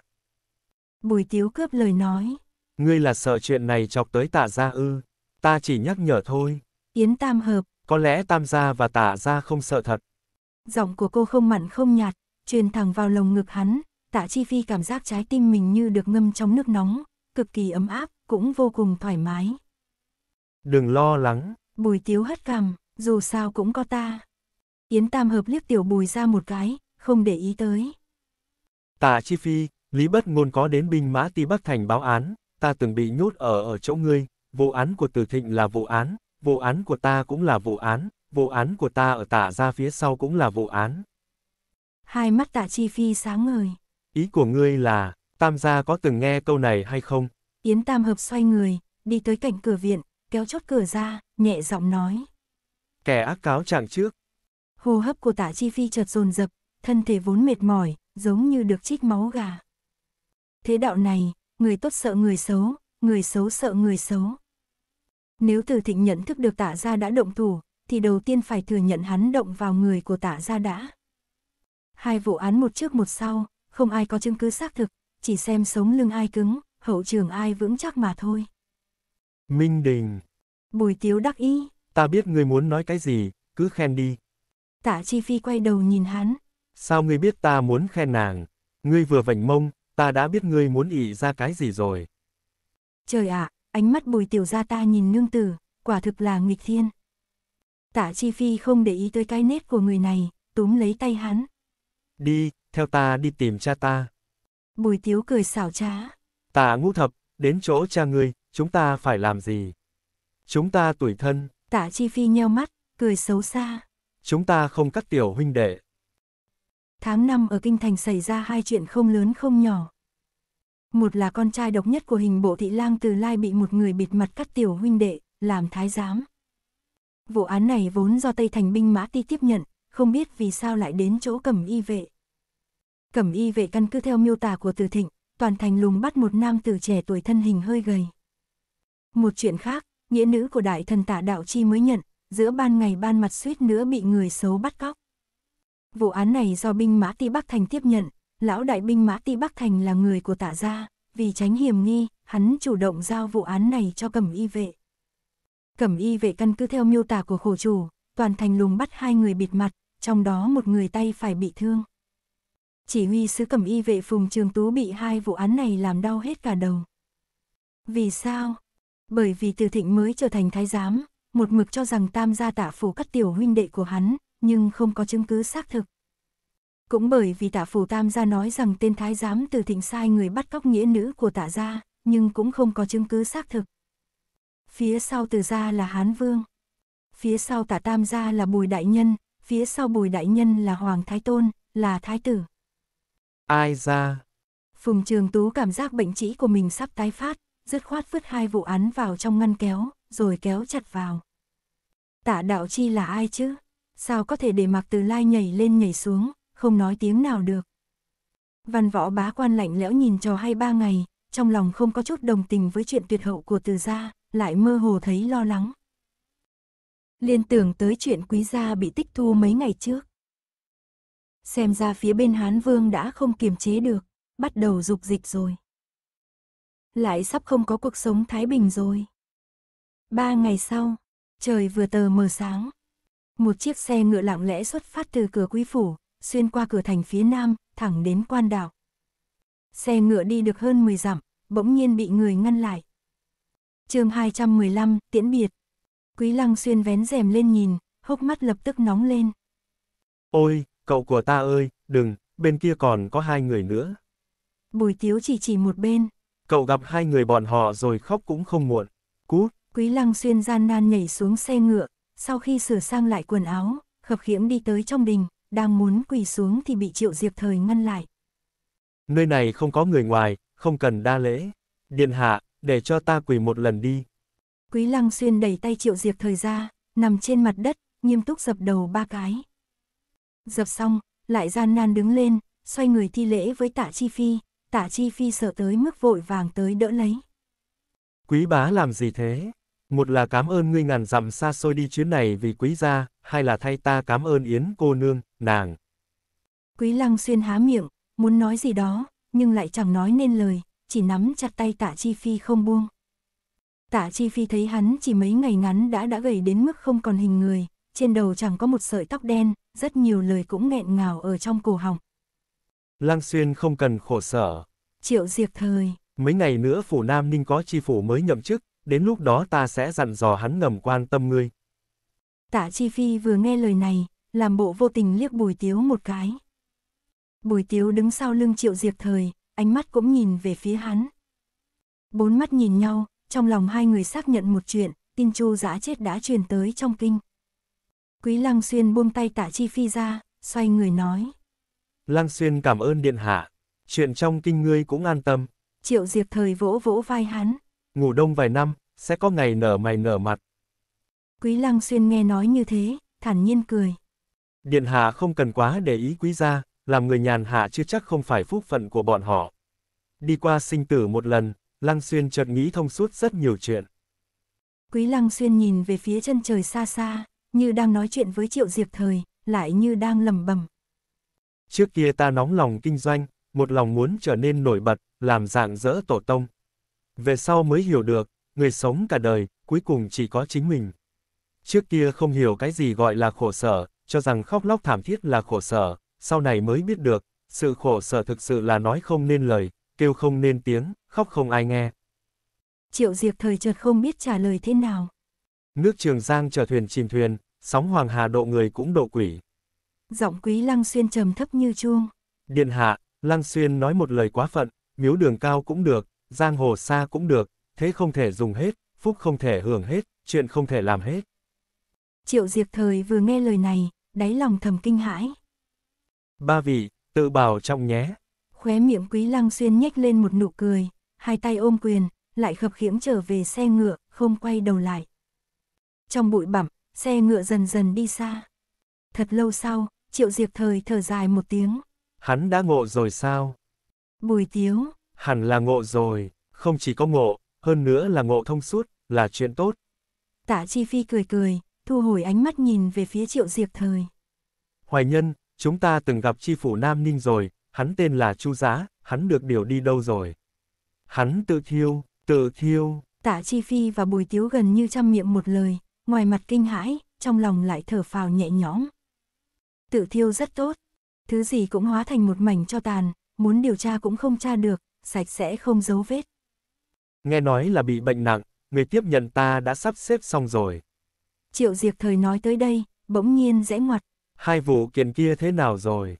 Bùi tiếu cướp lời nói. Ngươi là sợ chuyện này chọc tới tả ra ư, ta chỉ nhắc nhở thôi. Yến tam hợp. Có lẽ tam gia và tả ra không sợ thật. Giọng của cô không mặn không nhạt, truyền thẳng vào lồng ngực hắn, tả Chi Phi cảm giác trái tim mình như được ngâm trong nước nóng, cực kỳ ấm áp, cũng vô cùng thoải mái. Đừng lo lắng. Bùi tiếu hất cằm, dù sao cũng có ta. Yến Tam Hợp liếc Tiểu Bùi ra một cái, không để ý tới. Tạ Chi Phi, Lý Bất Ngôn có đến binh mã Ti Bắc Thành báo án, ta từng bị nhốt ở ở chỗ ngươi, vụ án của Từ Thịnh là vụ án, vụ án của ta cũng là vụ án, vụ án của ta ở tả ra phía sau cũng là vụ án. Hai mắt tạ chi phi sáng ngời. Ý của ngươi là, Tam gia có từng nghe câu này hay không? Yến Tam hợp xoay người, đi tới cạnh cửa viện, kéo chốt cửa ra, nhẹ giọng nói. Kẻ ác cáo trạng trước, Hô hấp của tạ chi phi chợt dồn dập, thân thể vốn mệt mỏi, giống như được trích máu gà. Thế đạo này, người tốt sợ người xấu, người xấu sợ người xấu. Nếu từ thịnh nhận thức được tạ gia đã động thủ, thì đầu tiên phải thừa nhận hắn động vào người của tạ gia đã. Hai vụ án một trước một sau, không ai có chứng cứ xác thực, chỉ xem sống lưng ai cứng, hậu trường ai vững chắc mà thôi. Minh Đình. Bùi Tiếu đắc ý. Ta biết người muốn nói cái gì, cứ khen đi. Tạ Chi Phi quay đầu nhìn hắn. Sao ngươi biết ta muốn khen nàng? Ngươi vừa vảnh mông, ta đã biết ngươi muốn ị ra cái gì rồi. Trời ạ, ánh mắt bùi tiểu gia ta nhìn nương tử, quả thực là nghịch thiên. Tạ Chi Phi không để ý tới cái nét của người này, túm lấy tay hắn. Đi, theo ta đi tìm cha ta. Bùi tiếu cười xảo trá. Tạ ngũ thập, đến chỗ cha ngươi, chúng ta phải làm gì? Chúng ta tuổi thân. Tạ Chi Phi nheo mắt, cười xấu xa. Chúng ta không cắt tiểu huynh đệ. Tháng năm ở Kinh Thành xảy ra hai chuyện không lớn không nhỏ. Một là con trai độc nhất của hình bộ thị lang từ lai bị một người bịt mặt cắt tiểu huynh đệ, làm thái giám. Vụ án này vốn do Tây Thành binh mã ti tiếp nhận, không biết vì sao lại đến chỗ cẩm y vệ. Cẩm y vệ căn cứ theo miêu tả của từ thịnh, toàn thành lùng bắt một nam tử trẻ tuổi thân hình hơi gầy. Một chuyện khác, nghĩa nữ của đại thần tả đạo chi mới nhận, giữa ban ngày ban mặt suýt nữa bị người xấu bắt cóc. Vụ án này do binh mã Ti Bắc Thành tiếp nhận, lão đại binh mã Ti Bắc Thành là người của tạ gia, vì tránh hiểm nghi, hắn chủ động giao vụ án này cho cẩm y vệ. Cẩm y vệ căn cứ theo miêu tả của khổ chủ, toàn thành lùng bắt hai người bịt mặt, trong đó một người tay phải bị thương. Chỉ huy sứ cẩm y vệ Phùng Trường Tú bị hai vụ án này làm đau hết cả đầu. Vì sao? Bởi vì Từ Thịnh mới trở thành thái giám, một mực cho rằng tam gia tạ phủ cắt tiểu huynh đệ của hắn, nhưng không có chứng cứ xác thực. Cũng bởi vì tạ phủ tam gia nói rằng tên thái giám từ thịnh sai người bắt cóc nghĩa nữ của tạ gia, nhưng cũng không có chứng cứ xác thực. Phía sau từ gia là Hán Vương. Phía sau tạ tam gia là Bùi Đại Nhân, phía sau Bùi Đại Nhân là Hoàng Thái Tôn, là Thái Tử. Ai ra? Phùng Trường Tú cảm giác bệnh trĩ của mình sắp tái phát, dứt khoát vứt hai vụ án vào trong ngăn kéo, rồi kéo chặt vào. Tạ đạo chi là ai chứ? Sao có thể để mặc từ lai nhảy lên nhảy xuống, không nói tiếng nào được. Văn võ bá quan lạnh lẽo nhìn trò hai ba ngày, trong lòng không có chút đồng tình với chuyện tuyệt hậu của từ gia, lại mơ hồ thấy lo lắng. Liên tưởng tới chuyện quý gia bị tích thu mấy ngày trước. Xem ra phía bên Hán Vương đã không kiềm chế được, bắt đầu dục dịch rồi. Lại sắp không có cuộc sống thái bình rồi. Ba ngày sau, trời vừa tờ mờ sáng. Một chiếc xe ngựa lặng lẽ xuất phát từ cửa quý phủ, xuyên qua cửa thành phía nam, thẳng đến quan đảo. Xe ngựa đi được hơn 10 dặm, bỗng nhiên bị người ngăn lại. chương 215, tiễn biệt. Quý lăng xuyên vén rèm lên nhìn, hốc mắt lập tức nóng lên. Ôi, cậu của ta ơi, đừng, bên kia còn có hai người nữa. Bùi tiếu chỉ chỉ một bên. Cậu gặp hai người bọn họ rồi khóc cũng không muộn. Cút. Quý Lăng Xuyên gian nan nhảy xuống xe ngựa, sau khi sửa sang lại quần áo, khập khiễng đi tới trong đình, đang muốn quỳ xuống thì bị Triệu Diệp Thời ngăn lại. Nơi này không có người ngoài, không cần đa lễ. Điện hạ, để cho ta quỳ một lần đi. Quý Lăng Xuyên đẩy tay Triệu Diệp Thời ra, nằm trên mặt đất, nghiêm túc dập đầu ba cái. Dập xong, lại gian nan đứng lên, xoay người thi lễ với tạ Chi Phi, tạ Chi Phi sợ tới mức vội vàng tới đỡ lấy. Quý bá làm gì thế? Một là cảm ơn ngươi ngàn dặm xa xôi đi chuyến này vì quý gia, hai là thay ta cảm ơn Yến cô nương, nàng. Quý lăng xuyên há miệng, muốn nói gì đó, nhưng lại chẳng nói nên lời, chỉ nắm chặt tay tạ chi phi không buông. Tạ Chi Phi thấy hắn chỉ mấy ngày ngắn đã đã gầy đến mức không còn hình người, trên đầu chẳng có một sợi tóc đen, rất nhiều lời cũng nghẹn ngào ở trong cổ họng. Lăng Xuyên không cần khổ sở. Triệu Diệp Thời. Mấy ngày nữa phủ Nam Ninh có chi phủ mới nhậm chức, đến lúc đó ta sẽ dặn dò hắn ngầm quan tâm ngươi. Tạ Chi Phi vừa nghe lời này, làm bộ vô tình liếc Bùi Tiếu một cái. Bùi Tiếu đứng sau lưng Triệu Diệt Thời, ánh mắt cũng nhìn về phía hắn. Bốn mắt nhìn nhau, trong lòng hai người xác nhận một chuyện, tin Chu giá chết đã truyền tới trong kinh. Quý Lăng Xuyên buông tay Tạ Chi Phi ra, xoay người nói. Lăng Xuyên cảm ơn Điện Hạ, chuyện trong kinh ngươi cũng an tâm. Triệu Diệt Thời vỗ vỗ vai hắn. Ngủ đông vài năm, sẽ có ngày nở mày nở mặt. Quý Lăng Xuyên nghe nói như thế, thản nhiên cười. Điện hạ không cần quá để ý quý gia, làm người nhàn hạ chưa chắc không phải phúc phận của bọn họ. Đi qua sinh tử một lần, Lăng Xuyên chợt nghĩ thông suốt rất nhiều chuyện. Quý Lăng Xuyên nhìn về phía chân trời xa xa, như đang nói chuyện với Triệu Diệp Thời, lại như đang lầm bầm. Trước kia ta nóng lòng kinh doanh, một lòng muốn trở nên nổi bật, làm dạng dỡ tổ tông. Về sau mới hiểu được, người sống cả đời, cuối cùng chỉ có chính mình. Trước kia không hiểu cái gì gọi là khổ sở, cho rằng khóc lóc thảm thiết là khổ sở, sau này mới biết được, sự khổ sở thực sự là nói không nên lời, kêu không nên tiếng, khóc không ai nghe. Triệu Diệp thời chợt không biết trả lời thế nào. Nước Trường Giang chở thuyền chìm thuyền, sóng Hoàng Hà độ người cũng độ quỷ. Giọng quý Lăng Xuyên trầm thấp như chuông. Điện hạ, Lăng Xuyên nói một lời quá phận, miếu đường cao cũng được, giang hồ xa cũng được, thế không thể dùng hết, phúc không thể hưởng hết, chuyện không thể làm hết. Triệu Diệp Thời vừa nghe lời này, đáy lòng thầm kinh hãi. Ba vị, tự bảo trọng nhé. Khóe miệng Quý Lăng Xuyên nhếch lên một nụ cười, hai tay ôm quyền, lại khập khiễng trở về xe ngựa, không quay đầu lại. Trong bụi bặm, xe ngựa dần dần đi xa. Thật lâu sau, Triệu Diệp Thời thở dài một tiếng. Hắn đã ngộ rồi sao? Bùi Tiếu. Hẳn là ngộ rồi, không chỉ có ngộ, hơn nữa là ngộ thông suốt, là chuyện tốt. Tạ Chi Phi cười cười, thu hồi ánh mắt nhìn về phía triệu diệp thời. Hoài nhân, chúng ta từng gặp chi phủ Nam Ninh rồi, hắn tên là Chu Giá, hắn được điều đi đâu rồi? Hắn tự thiêu, tự thiêu. Tạ Chi Phi và Bùi Tiếu gần như chăm miệng một lời, ngoài mặt kinh hãi, trong lòng lại thở phào nhẹ nhõm. Tự thiêu rất tốt, thứ gì cũng hóa thành một mảnh cho tàn, muốn điều tra cũng không tra được, sạch sẽ không dấu vết. Nghe nói là bị bệnh nặng, người tiếp nhận ta đã sắp xếp xong rồi. Triệu Diệp Thời nói tới đây, bỗng nhiên rẽ ngoặt. Hai vụ kiện kia thế nào rồi?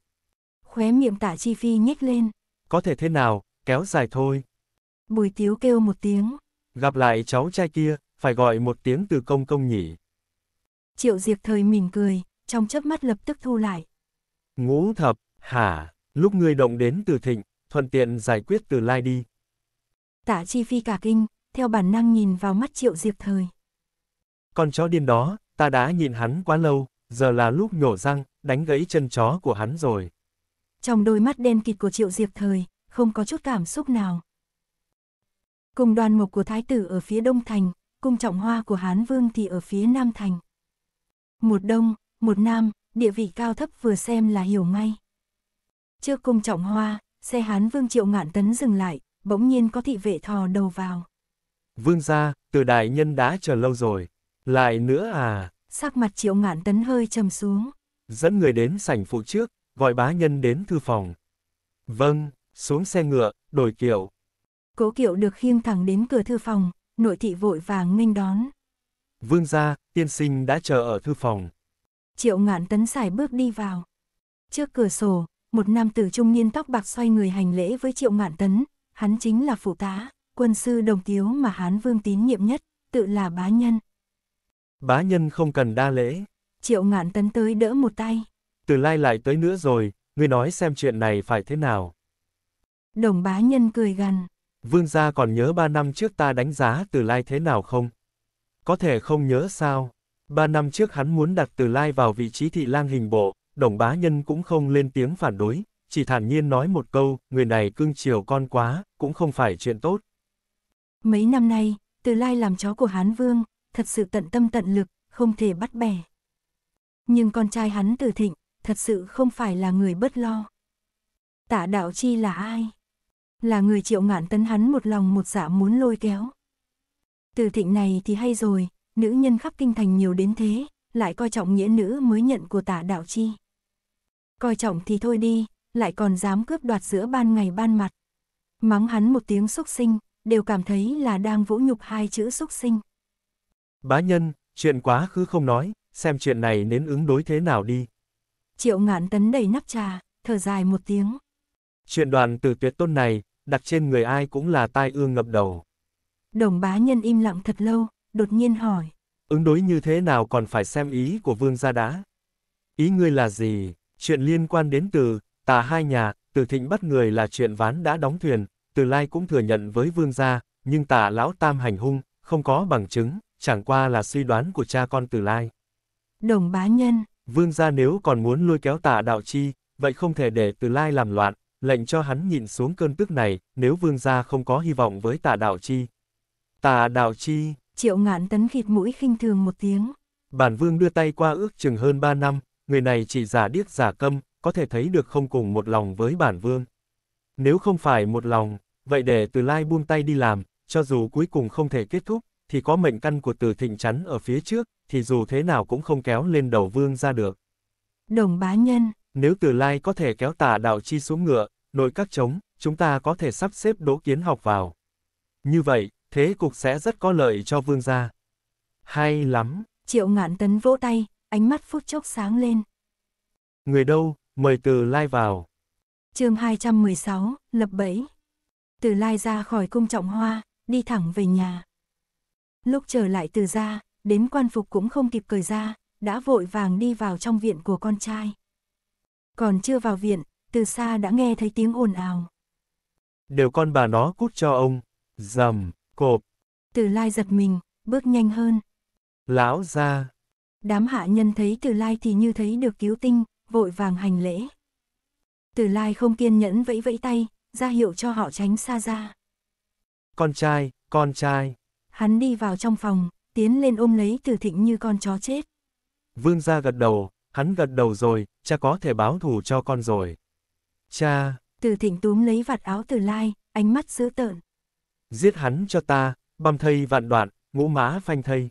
Khóe miệng Tả chi phi nhếch lên. Có thể thế nào, kéo dài thôi. Bùi tiếu kêu một tiếng. Gặp lại cháu trai kia, phải gọi một tiếng từ công công nhỉ. Triệu Diệp Thời mỉm cười, trong chớp mắt lập tức thu lại. Ngũ thập, hả, lúc ngươi động đến từ thịnh, thuận tiện giải quyết từ lai đi, Tạ Chi Phi cả kinh, theo bản năng nhìn vào mắt Triệu Diệp Thời. Con chó điên đó, ta đã nhìn hắn quá lâu, giờ là lúc nhổ răng, đánh gãy chân chó của hắn rồi. Trong đôi mắt đen kịt của Triệu Diệp Thời, không có chút cảm xúc nào. Cùng đoàn mục của Thái tử ở phía Đông Thành, cung trọng hoa của Hán Vương thì ở phía Nam Thành. Một Đông, một Nam, địa vị cao thấp vừa xem là hiểu ngay. Trước cung trọng hoa, xe Hán Vương Triệu Ngạn Tấn dừng lại, bỗng nhiên có thị vệ thò đầu vào. Vương gia, từ đại nhân đã chờ lâu rồi. Lại nữa à? Sắc mặt triệu ngạn tấn hơi trầm xuống. Dẫn người đến sảnh phụ trước, gọi bá nhân đến thư phòng. Vâng, xuống xe ngựa, đổi kiệu. Cố kiệu được khiêng thẳng đến cửa thư phòng, nội thị vội vàng nghênh đón. Vương gia, tiên sinh đã chờ ở thư phòng. Triệu ngạn tấn xài bước đi vào. Trước cửa sổ, một nam tử trung niên tóc bạc xoay người hành lễ với triệu ngạn tấn, hắn chính là phụ tá, quân sư đồng tiếu mà Hán Vương tín nhiệm nhất, tự là bá nhân. Bá nhân không cần đa lễ. Triệu ngạn tấn tới đỡ một tay. Từ lai lại tới nữa rồi, ngươi nói xem chuyện này phải thế nào. Đồng bá nhân cười gằn. Vương gia còn nhớ ba năm trước ta đánh giá từ lai thế nào không? Có thể không nhớ sao? Ba năm trước hắn muốn đặt từ lai vào vị trí thị lang hình bộ, đồng bá nhân cũng không lên tiếng phản đối, chỉ thản nhiên nói một câu, người này cưng chiều con quá, cũng không phải chuyện tốt. Mấy năm nay, Từ Lai làm chó của Hán Vương, thật sự tận tâm tận lực, không thể bắt bẻ. Nhưng con trai hắn Từ Thịnh, thật sự không phải là người bất lo. tả Đạo Chi là ai? Là người triệu ngạn tấn hắn một lòng một dạ muốn lôi kéo. Từ Thịnh này thì hay rồi, nữ nhân khắp kinh thành nhiều đến thế, lại coi trọng nghĩa nữ mới nhận của tả Đạo Chi. Coi trọng thì thôi đi, lại còn dám cướp đoạt giữa ban ngày ban mặt. Mắng hắn một tiếng xúc sinh, đều cảm thấy là đang vũ nhục hai chữ xúc sinh. Bá nhân, chuyện quá khứ không nói, xem chuyện này nên ứng đối thế nào đi. Triệu ngạn tấn đầy nắp trà, thở dài một tiếng. Chuyện đoàn từ tuyệt tôn này, đặt trên người ai cũng là tai ương ngập đầu. Đồng bá nhân im lặng thật lâu, đột nhiên hỏi. Ứng đối như thế nào còn phải xem ý của vương gia đã. Ý ngươi là gì, chuyện liên quan đến từ, Tả hai nhà, từ thịnh bắt người là chuyện ván đã đóng thuyền, từ lai cũng thừa nhận với vương gia, nhưng tả lão tam hành hung, không có bằng chứng, chẳng qua là suy đoán của cha con từ lai. Đồng bá nhân, vương gia nếu còn muốn lôi kéo tả đạo chi, vậy không thể để từ lai làm loạn, lệnh cho hắn nhịn xuống cơn tức này, nếu vương gia không có hy vọng với tả đạo chi. Tả đạo chi, triệu ngạn tấn khịt mũi khinh thường một tiếng. Bản vương đưa tay qua ước chừng hơn 3 năm, người này chỉ giả điếc giả câm, có thể thấy được không cùng một lòng với bản vương. Nếu không phải một lòng, vậy để từ lai buông tay đi làm, cho dù cuối cùng không thể kết thúc, thì có mệnh căn của từ thịnh chắn ở phía trước, thì dù thế nào cũng không kéo lên đầu vương ra được. Đồng bá nhân Nếu từ lai có thể kéo tả đạo chi xuống ngựa, nội các trống, chúng ta có thể sắp xếp đỗ kiến học vào. Như vậy, thế cục sẽ rất có lợi cho vương gia. Hay lắm. Triệu ngạn tấn vỗ tay, ánh mắt phút chốc sáng lên. Người đâu, Mời từ lai vào. chương 216, lập bẫy. Từ lai ra khỏi cung trọng hoa, đi thẳng về nhà. Lúc trở lại từ ra, đến quan phục cũng không kịp cởi ra, đã vội vàng đi vào trong viện của con trai. Còn chưa vào viện, từ xa đã nghe thấy tiếng ồn ào. Đều con bà nó cút cho ông, dầm, cộp. Từ lai giật mình, bước nhanh hơn. Lão ra. Đám hạ nhân thấy từ lai thì như thấy được cứu tinh, vội vàng hành lễ. Từ lai không kiên nhẫn vẫy vẫy tay, ra hiệu cho họ tránh xa ra. Con trai, con trai. Hắn đi vào trong phòng, tiến lên ôm lấy từ thịnh như con chó chết. Vương gia gật đầu, hắn gật đầu rồi, cha có thể báo thù cho con rồi. Cha. Từ thịnh túm lấy vạt áo từ lai, ánh mắt dữ tợn. Giết hắn cho ta, băm thây vạn đoạn, ngũ má phanh thây.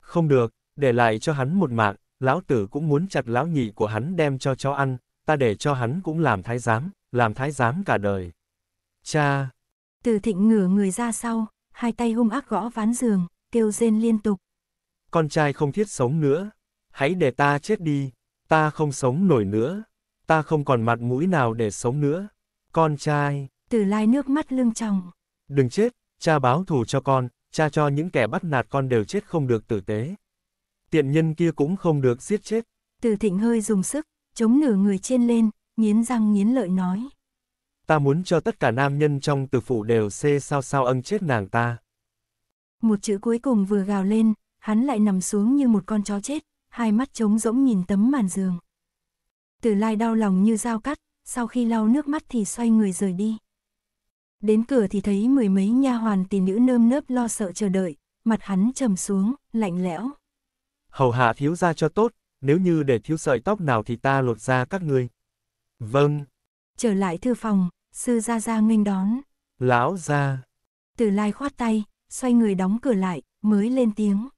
Không được, để lại cho hắn một mạng, lão tử cũng muốn chặt lão nhị của hắn đem cho chó ăn, ta để cho hắn cũng làm thái giám, làm thái giám cả đời. Cha! Từ thịnh ngửa người ra sau, hai tay hung ác gõ ván giường, kêu rên liên tục. Con trai không thiết sống nữa, hãy để ta chết đi, ta không sống nổi nữa, ta không còn mặt mũi nào để sống nữa. Con trai! Từ lai nước mắt lưng tròng. Đừng chết, cha báo thù cho con, cha cho những kẻ bắt nạt con đều chết không được tử tế tiện nhân kia cũng không được giết chết. Từ thịnh hơi dùng sức, chống nửa người trên lên, nghiến răng nghiến lợi nói. Ta muốn cho tất cả nam nhân trong từ phủ đều xê sao sao ân chết nàng ta. Một chữ cuối cùng vừa gào lên, hắn lại nằm xuống như một con chó chết, hai mắt trống rỗng nhìn tấm màn giường. Từ lai đau lòng như dao cắt, sau khi lau nước mắt thì xoay người rời đi. Đến cửa thì thấy mười mấy nha hoàn tỷ nữ nơm nớp lo sợ chờ đợi, mặt hắn trầm xuống, lạnh lẽo hầu hạ thiếu gia cho tốt, nếu như để thiếu sợi tóc nào thì ta lột ra các ngươi. Vâng. Trở lại thư phòng, sư gia gia nghênh đón. Lão gia. Từ lai khoát tay, xoay người đóng cửa lại, mới lên tiếng.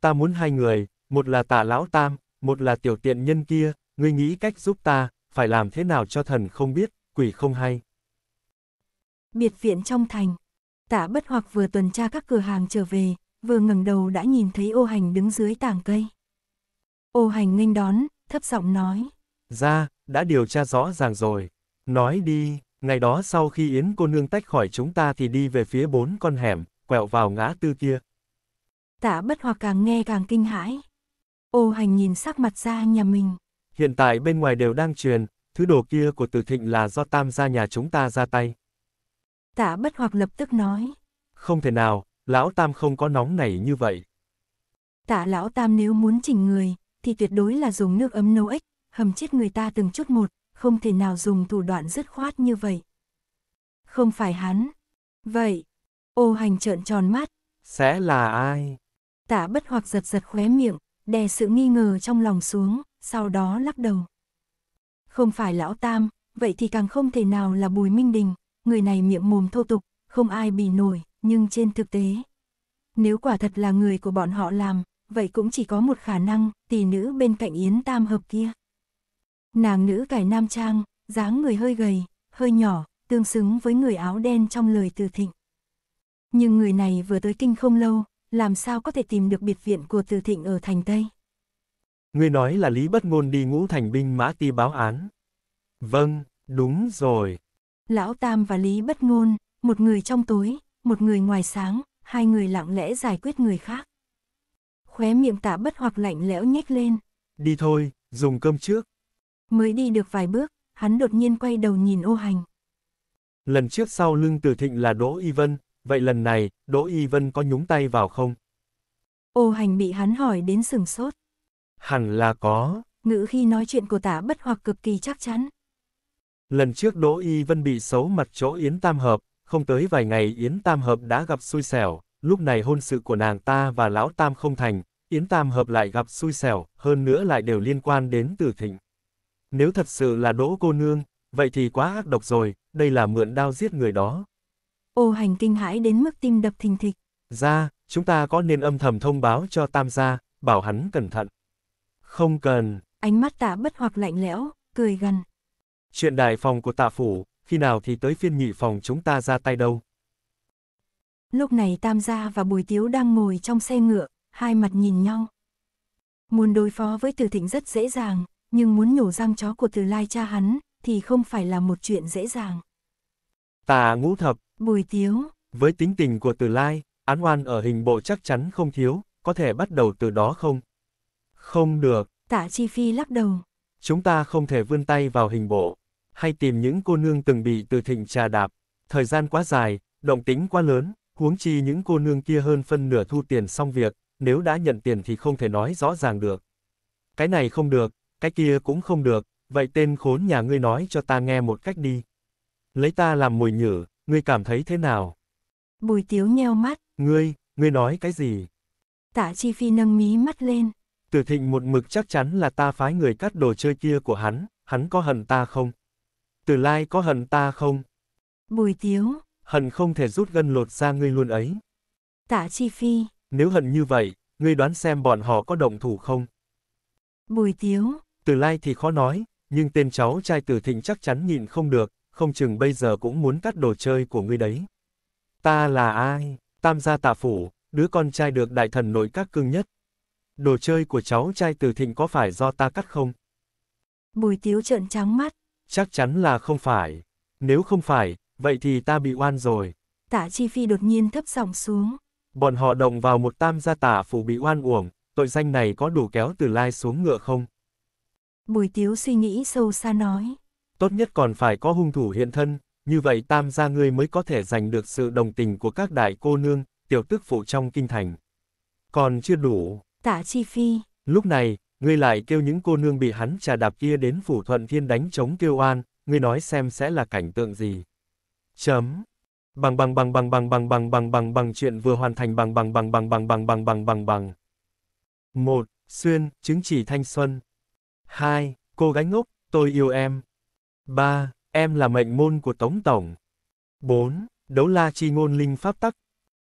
Ta muốn hai người, một là tả lão tam, một là tiểu tiện nhân kia, ngươi nghĩ cách giúp ta, phải làm thế nào cho thần không biết, quỷ không hay. Biệt viện trong thành. Tả bất hoặc vừa tuần tra các cửa hàng trở về, vừa ngẩng đầu đã nhìn thấy ô hành đứng dưới tảng cây. Ô hành nghênh đón, thấp giọng nói. Ra, đã điều tra rõ ràng rồi. Nói đi, ngày đó sau khi Yến cô nương tách khỏi chúng ta thì đi về phía bốn con hẻm, quẹo vào ngã tư kia. Tả bất hoặc càng nghe càng kinh hãi. Ô hành nhìn sắc mặt ra nhà mình. Hiện tại bên ngoài đều đang truyền, thứ đồ kia của từ thịnh là do tam gia nhà chúng ta ra tay. Tả bất hoặc lập tức nói. Không thể nào, Lão Tam không có nóng này như vậy. Tạ Lão Tam nếu muốn chỉnh người, thì tuyệt đối là dùng nước ấm nấu ếch, hầm chết người ta từng chút một, không thể nào dùng thủ đoạn dứt khoát như vậy. Không phải hắn. Vậy, ô hành trợn tròn mắt. Sẽ là ai? Tạ bất hoặc giật giật khóe miệng, đè sự nghi ngờ trong lòng xuống, sau đó lắc đầu. Không phải lão Tam, vậy thì càng không thể nào là Bùi Minh Đình, người này miệng mồm thô tục, không ai bì nổi, nhưng trên thực tế, nếu quả thật là người của bọn họ làm, vậy cũng chỉ có một khả năng, tỷ nữ bên cạnh Yến Tam Hợp kia. Nàng nữ cải nam trang, dáng người hơi gầy, hơi nhỏ, tương xứng với người áo đen trong lời từ thịnh. Nhưng người này vừa tới kinh không lâu, làm sao có thể tìm được biệt viện của từ thịnh ở thành Tây. Ngươi nói là Lý Bất Ngôn đi ngũ thành binh mã ti báo án. Vâng, đúng rồi. Lão Tam và Lý Bất Ngôn, một người trong tối, một người ngoài sáng, hai người lặng lẽ giải quyết người khác. Khóe miệng tạ bất hoặc lạnh lẽo nhếch lên. Đi thôi, dùng cơm trước. Mới đi được vài bước, hắn đột nhiên quay đầu nhìn ô hành. Lần trước sau lưng Từ Thịnh là Đỗ Y Vân, vậy lần này, Đỗ Y Vân có nhúng tay vào không? Ô hành bị hắn hỏi đến sừng sốt. Hẳn là có. Ngữ khi nói chuyện của tả bất hoặc cực kỳ chắc chắn. Lần trước Đỗ Y Vân bị xấu mặt chỗ Yến Tam Hợp, không tới vài ngày Yến Tam Hợp đã gặp xui xẻo, lúc này hôn sự của nàng ta và Lão Tam không thành, Yến Tam Hợp lại gặp xui xẻo, hơn nữa lại đều liên quan đến Từ Thịnh. Nếu thật sự là đỗ cô nương, vậy thì quá ác độc rồi, đây là mượn đao giết người đó. Ô hành kinh hãi đến mức tim đập thình thịch. Ra, chúng ta có nên âm thầm thông báo cho Tam gia, bảo hắn cẩn thận. Không cần. Ánh mắt tạ bất hoặc lạnh lẽo, cười gần. Chuyện đài phòng của tạ phủ, khi nào thì tới phiên nhị phòng chúng ta ra tay đâu. Lúc này Tam Gia và Bùi Tiếu đang ngồi trong xe ngựa, hai mặt nhìn nhau. Muốn đối phó với Từ Thịnh rất dễ dàng, nhưng muốn nhổ răng chó của Từ Lai cha hắn, thì không phải là một chuyện dễ dàng. Tà ngũ thập. Bùi Tiếu. Với tính tình của Từ Lai, án oan ở hình bộ chắc chắn không thiếu, có thể bắt đầu từ đó không? Không được. Tạ Chi Phi lắc đầu. Chúng ta không thể vươn tay vào hình bộ hay tìm những cô nương từng bị từ thịnh trà đạp. Thời gian quá dài, động tính quá lớn, huống chi những cô nương kia hơn phân nửa thu tiền xong việc, nếu đã nhận tiền thì không thể nói rõ ràng được. Cái này không được, cái kia cũng không được, vậy tên khốn nhà ngươi nói cho ta nghe một cách đi. Lấy ta làm mùi nhử, ngươi cảm thấy thế nào? Bùi tiếu nheo mắt. Ngươi, ngươi nói cái gì? Tạ Chi Phi nâng mí mắt lên. Từ thịnh một mực chắc chắn là ta phái người cắt đồ chơi kia của hắn, hắn có hận ta không? Từ lai có hận ta không? Bùi tiếu. Hận không thể rút gân lột ra ngươi luôn ấy. Tạ chi phi. Nếu hận như vậy, ngươi đoán xem bọn họ có động thủ không? Bùi tiếu. Từ lai thì khó nói, nhưng tên cháu trai tử thịnh chắc chắn nhịn không được, không chừng bây giờ cũng muốn cắt đồ chơi của ngươi đấy. Ta là ai? Tam gia tạ phủ, đứa con trai được đại thần nội các cưng nhất. Đồ chơi của cháu trai tử thịnh có phải do ta cắt không? Bùi tiếu trợn trắng mắt. Chắc chắn là không phải. Nếu không phải, vậy thì ta bị oan rồi. Tả Chi Phi đột nhiên thấp giọng xuống. Bọn họ động vào một tam gia tả phủ bị oan uổng, tội danh này có đủ kéo từ lai xuống ngựa không? Bùi Tiếu suy nghĩ sâu xa nói. Tốt nhất còn phải có hung thủ hiện thân, như vậy tam gia ngươi mới có thể giành được sự đồng tình của các đại cô nương, tiểu tức phụ trong kinh thành. Còn chưa đủ. Tả Chi Phi. Lúc này, ngươi lại kêu những cô nương bị hắn trà đạp kia đến phủ thuận thiên đánh chống kêu oan, ngươi nói xem sẽ là cảnh tượng gì. Chấm. Bằng bằng bằng bằng bằng bằng bằng bằng bằng bằng chuyện vừa hoàn thành bằng bằng bằng bằng bằng bằng bằng bằng bằng bằng. 1. Xuyên, chứng chỉ thanh xuân. 2. Cô gái ngốc, tôi yêu em. 3. Em là mệnh môn của Tống Tổng. 4. Đấu la chi ngôn linh pháp tắc.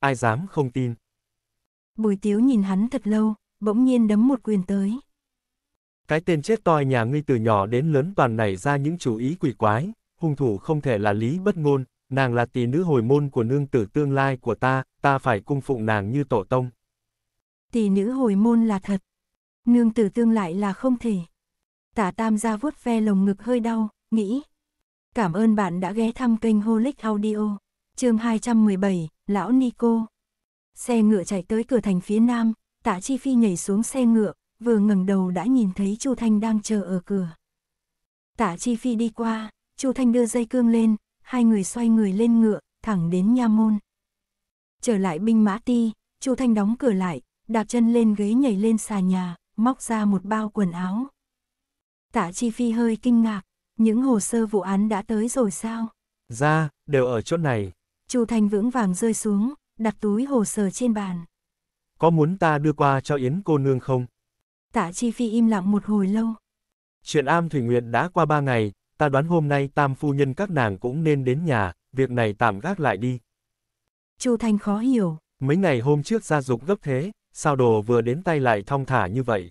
ai dám không tin. Bùi tiếu nhìn hắn thật lâu, bỗng nhiên đấm một quyền tới. Cái tên chết toi nhà ngươi từ nhỏ đến lớn toàn nảy ra những chủ ý quỷ quái, hung thủ không thể là lý bất ngôn, nàng là tỷ nữ hồi môn của nương tử tương lai của ta, ta phải cung phụng nàng như tổ tông. Tỷ nữ hồi môn là thật, nương tử tương lại là không thể. Tả tam gia vuốt ve lồng ngực hơi đau, nghĩ. Cảm ơn bạn đã ghé thăm kênh Holic Audio chương 217, Lão Nico. Xe ngựa chạy tới cửa thành phía nam, tạ chi phi nhảy xuống xe ngựa, vừa ngẩng đầu đã nhìn thấy Chu Thanh đang chờ ở cửa. Tạ chi phi đi qua, Chu Thanh đưa dây cương lên, hai người xoay người lên ngựa, thẳng đến nha môn. Trở lại binh mã ti, Chu Thanh đóng cửa lại, đạp chân lên ghế nhảy lên xà nhà, móc ra một bao quần áo. Tạ Chi Phi hơi kinh ngạc, những hồ sơ vụ án đã tới rồi sao? Ra, đều ở chỗ này. Chu Thanh vững vàng rơi xuống, đặt túi hồ sơ trên bàn. Có muốn ta đưa qua cho Yến cô nương không? Tạ Chi Phi im lặng một hồi lâu. Chuyện am Thủy Nguyệt đã qua ba ngày, ta đoán hôm nay tam phu nhân các nàng cũng nên đến nhà, việc này tạm gác lại đi. Chu Thanh khó hiểu. Mấy ngày hôm trước gia dục gấp thế, sao đồ vừa đến tay lại thong thả như vậy?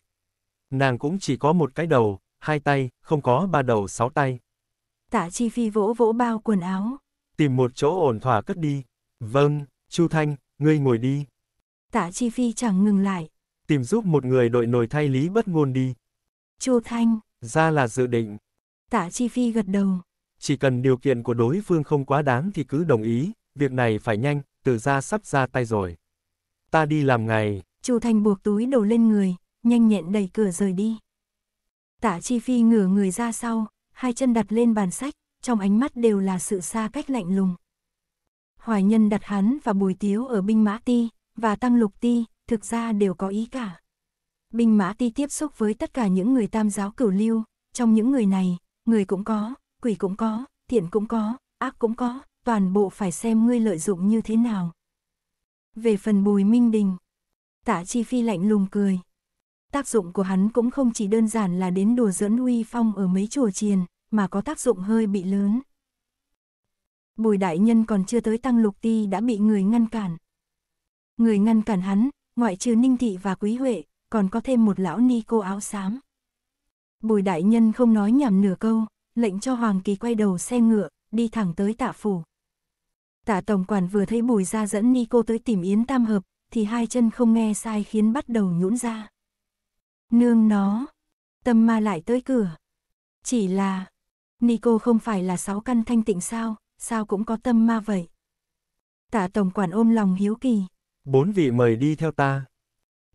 Nàng cũng chỉ có một cái đầu, hai tay, không có ba đầu sáu tay. Tạ Chi Phi vỗ vỗ bao quần áo tìm một chỗ ổn thỏa cất đi. Vâng, Chu Thanh, ngươi ngồi đi. Tạ Chi Phi chẳng ngừng lại. Tìm giúp một người đội nồi thay Lý Bất Ngôn đi. Chu Thanh. Ra là dự định. Tạ Chi Phi gật đầu. Chỉ cần điều kiện của đối phương không quá đáng thì cứ đồng ý, việc này phải nhanh, từ ra sắp ra tay rồi. Ta đi làm ngày. Chu Thanh buộc túi đồ lên người, nhanh nhẹn đẩy cửa rời đi. Tạ Chi Phi ngửa người ra sau, hai chân đặt lên bàn sách trong ánh mắt đều là sự xa cách lạnh lùng. Hoài nhân đặt hắn và bùi tiếu ở binh mã ti, và tăng lục ti, thực ra đều có ý cả. Binh mã ti tiếp xúc với tất cả những người tam giáo cửu lưu, trong những người này, người cũng có, quỷ cũng có, thiện cũng có, ác cũng có, toàn bộ phải xem ngươi lợi dụng như thế nào. Về phần bùi minh đình, tả chi phi lạnh lùng cười. Tác dụng của hắn cũng không chỉ đơn giản là đến đùa dẫn uy phong ở mấy chùa chiền, mà có tác dụng hơi bị lớn. Bùi đại nhân còn chưa tới tăng lục ti đã bị người ngăn cản. Người ngăn cản hắn, ngoại trừ ninh thị và quý huệ, còn có thêm một lão ni cô áo xám. Bùi đại nhân không nói nhảm nửa câu, lệnh cho Hoàng Kỳ quay đầu xe ngựa, đi thẳng tới tạ phủ. Tạ tổng quản vừa thấy bùi ra dẫn ni cô tới tìm Yến Tam Hợp, thì hai chân không nghe sai khiến bắt đầu nhũn ra. Nương nó, tâm ma lại tới cửa. Chỉ là, Nico không phải là sáu căn thanh tịnh sao, sao cũng có tâm ma vậy. Tạ Tổng Quản ôm lòng hiếu kỳ. Bốn vị mời đi theo ta.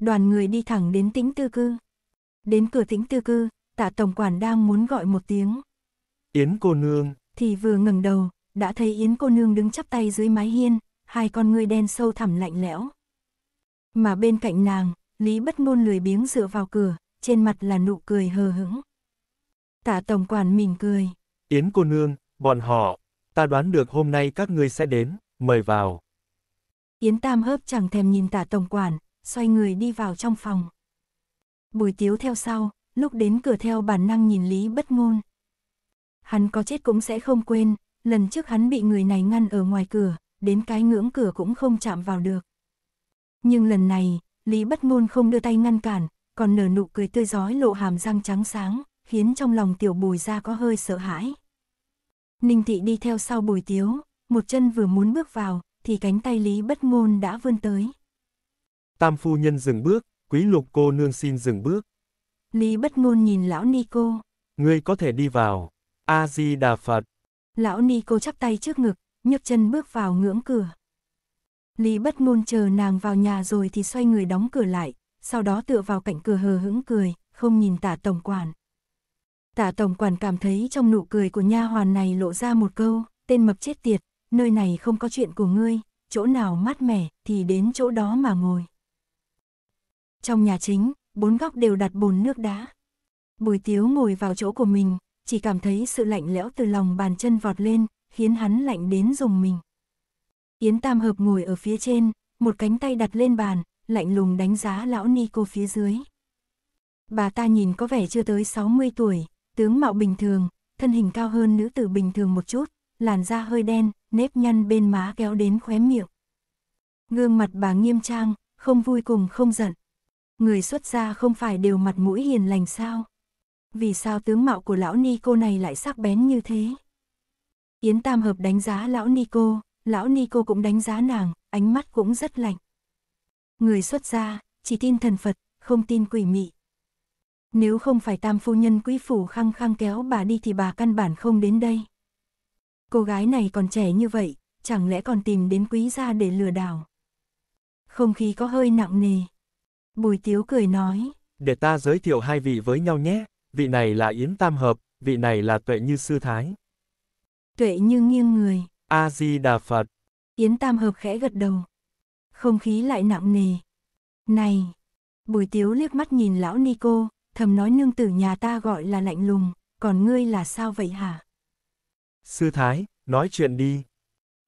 Đoàn người đi thẳng đến tĩnh tư cư. Đến cửa tĩnh tư cư, tạ Tổng Quản đang muốn gọi một tiếng. Yến cô nương. Thì vừa ngẩng đầu, đã thấy Yến cô nương đứng chắp tay dưới mái hiên, hai con ngươi đen sâu thẳm lạnh lẽo. Mà bên cạnh nàng, Lý bất ngôn lười biếng dựa vào cửa, trên mặt là nụ cười hờ hững. Tạ Tổng Quản mỉm cười. Yến cô nương, bọn họ, ta đoán được hôm nay các ngươi sẽ đến, mời vào. Yến Tam hớp chẳng thèm nhìn Tạ Tổng Quản, xoay người đi vào trong phòng. Bùi Tiếu theo sau, lúc đến cửa theo bản năng nhìn Lý bất ngôn. Hắn có chết cũng sẽ không quên, lần trước hắn bị người này ngăn ở ngoài cửa, đến cái ngưỡng cửa cũng không chạm vào được. Nhưng lần này, Lý bất ngôn không đưa tay ngăn cản, còn nở nụ cười tươi giói lộ hàm răng trắng sáng khiến trong lòng tiểu bùi ra có hơi sợ hãi. Ninh thị đi theo sau bùi tiếu, một chân vừa muốn bước vào, thì cánh tay Lý Bất Ngôn đã vươn tới. Tam phu nhân dừng bước, quý lục cô nương xin dừng bước. Lý Bất Ngôn nhìn lão ni cô. Ngươi có thể đi vào. A-di-đà Phật. Lão ni cô chắp tay trước ngực, nhấc chân bước vào ngưỡng cửa. Lý Bất Ngôn chờ nàng vào nhà rồi thì xoay người đóng cửa lại, sau đó tựa vào cạnh cửa hờ hững cười, không nhìn tả tổng quản. Tạ tổng quản cảm thấy trong nụ cười của nha hoàn này lộ ra một câu, tên mập chết tiệt, nơi này không có chuyện của ngươi, chỗ nào mát mẻ thì đến chỗ đó mà ngồi. Trong nhà chính, bốn góc đều đặt bồn nước đá. Bùi tiếu ngồi vào chỗ của mình, chỉ cảm thấy sự lạnh lẽo từ lòng bàn chân vọt lên, khiến hắn lạnh đến dùng mình. Yến Tam Hợp ngồi ở phía trên, một cánh tay đặt lên bàn, lạnh lùng đánh giá lão Nico phía dưới. Bà ta nhìn có vẻ chưa tới 60 tuổi, tướng mạo bình thường, thân hình cao hơn nữ tử bình thường một chút, làn da hơi đen, nếp nhăn bên má kéo đến khóe miệng. Gương mặt bà nghiêm trang, không vui cùng không giận. Người xuất gia không phải đều mặt mũi hiền lành sao? Vì sao tướng mạo của lão ni cô này lại sắc bén như thế? Yến Tam Hợp đánh giá lão ni cô, lão ni cô cũng đánh giá nàng, ánh mắt cũng rất lạnh. Người xuất gia, chỉ tin thần Phật, không tin quỷ mị nếu không phải tam phu nhân quý phủ khăng khăng kéo bà đi thì bà căn bản không đến đây. Cô gái này còn trẻ như vậy, chẳng lẽ còn tìm đến quý gia để lừa đảo. Không khí có hơi nặng nề. Bùi tiếu cười nói. Để ta giới thiệu hai vị với nhau nhé, vị này là Yến Tam Hợp, vị này là Tuệ Như Sư Thái. Tuệ Như nghiêng người. A-di-đà Phật. Yến Tam Hợp khẽ gật đầu. Không khí lại nặng nề. Này! Bùi tiếu liếc mắt nhìn lão Nico, thầm nói nương tử nhà ta gọi là lạnh lùng, còn ngươi là sao vậy hả? Sư Thái, nói chuyện đi.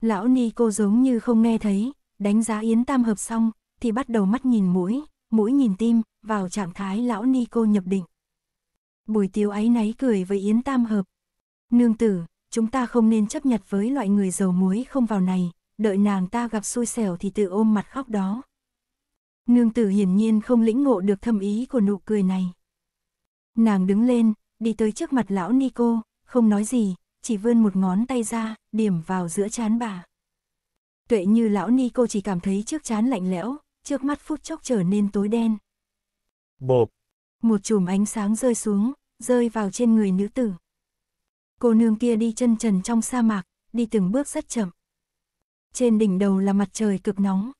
Lão Ni cô giống như không nghe thấy, đánh giá Yến Tam hợp xong, thì bắt đầu mắt nhìn mũi, mũi nhìn tim, vào trạng thái lão Ni cô nhập định. Bùi tiêu ấy náy cười với Yến Tam hợp. Nương tử, chúng ta không nên chấp nhặt với loại người dầu muối không vào này, đợi nàng ta gặp xui xẻo thì tự ôm mặt khóc đó. Nương tử hiển nhiên không lĩnh ngộ được thâm ý của nụ cười này. Nàng đứng lên, đi tới trước mặt lão Nico, không nói gì, chỉ vươn một ngón tay ra, điểm vào giữa chán bà. Tuệ như lão Nico chỉ cảm thấy trước chán lạnh lẽo, trước mắt phút chốc trở nên tối đen. Bộp! Một chùm ánh sáng rơi xuống, rơi vào trên người nữ tử. Cô nương kia đi chân trần trong sa mạc, đi từng bước rất chậm. Trên đỉnh đầu là mặt trời cực nóng.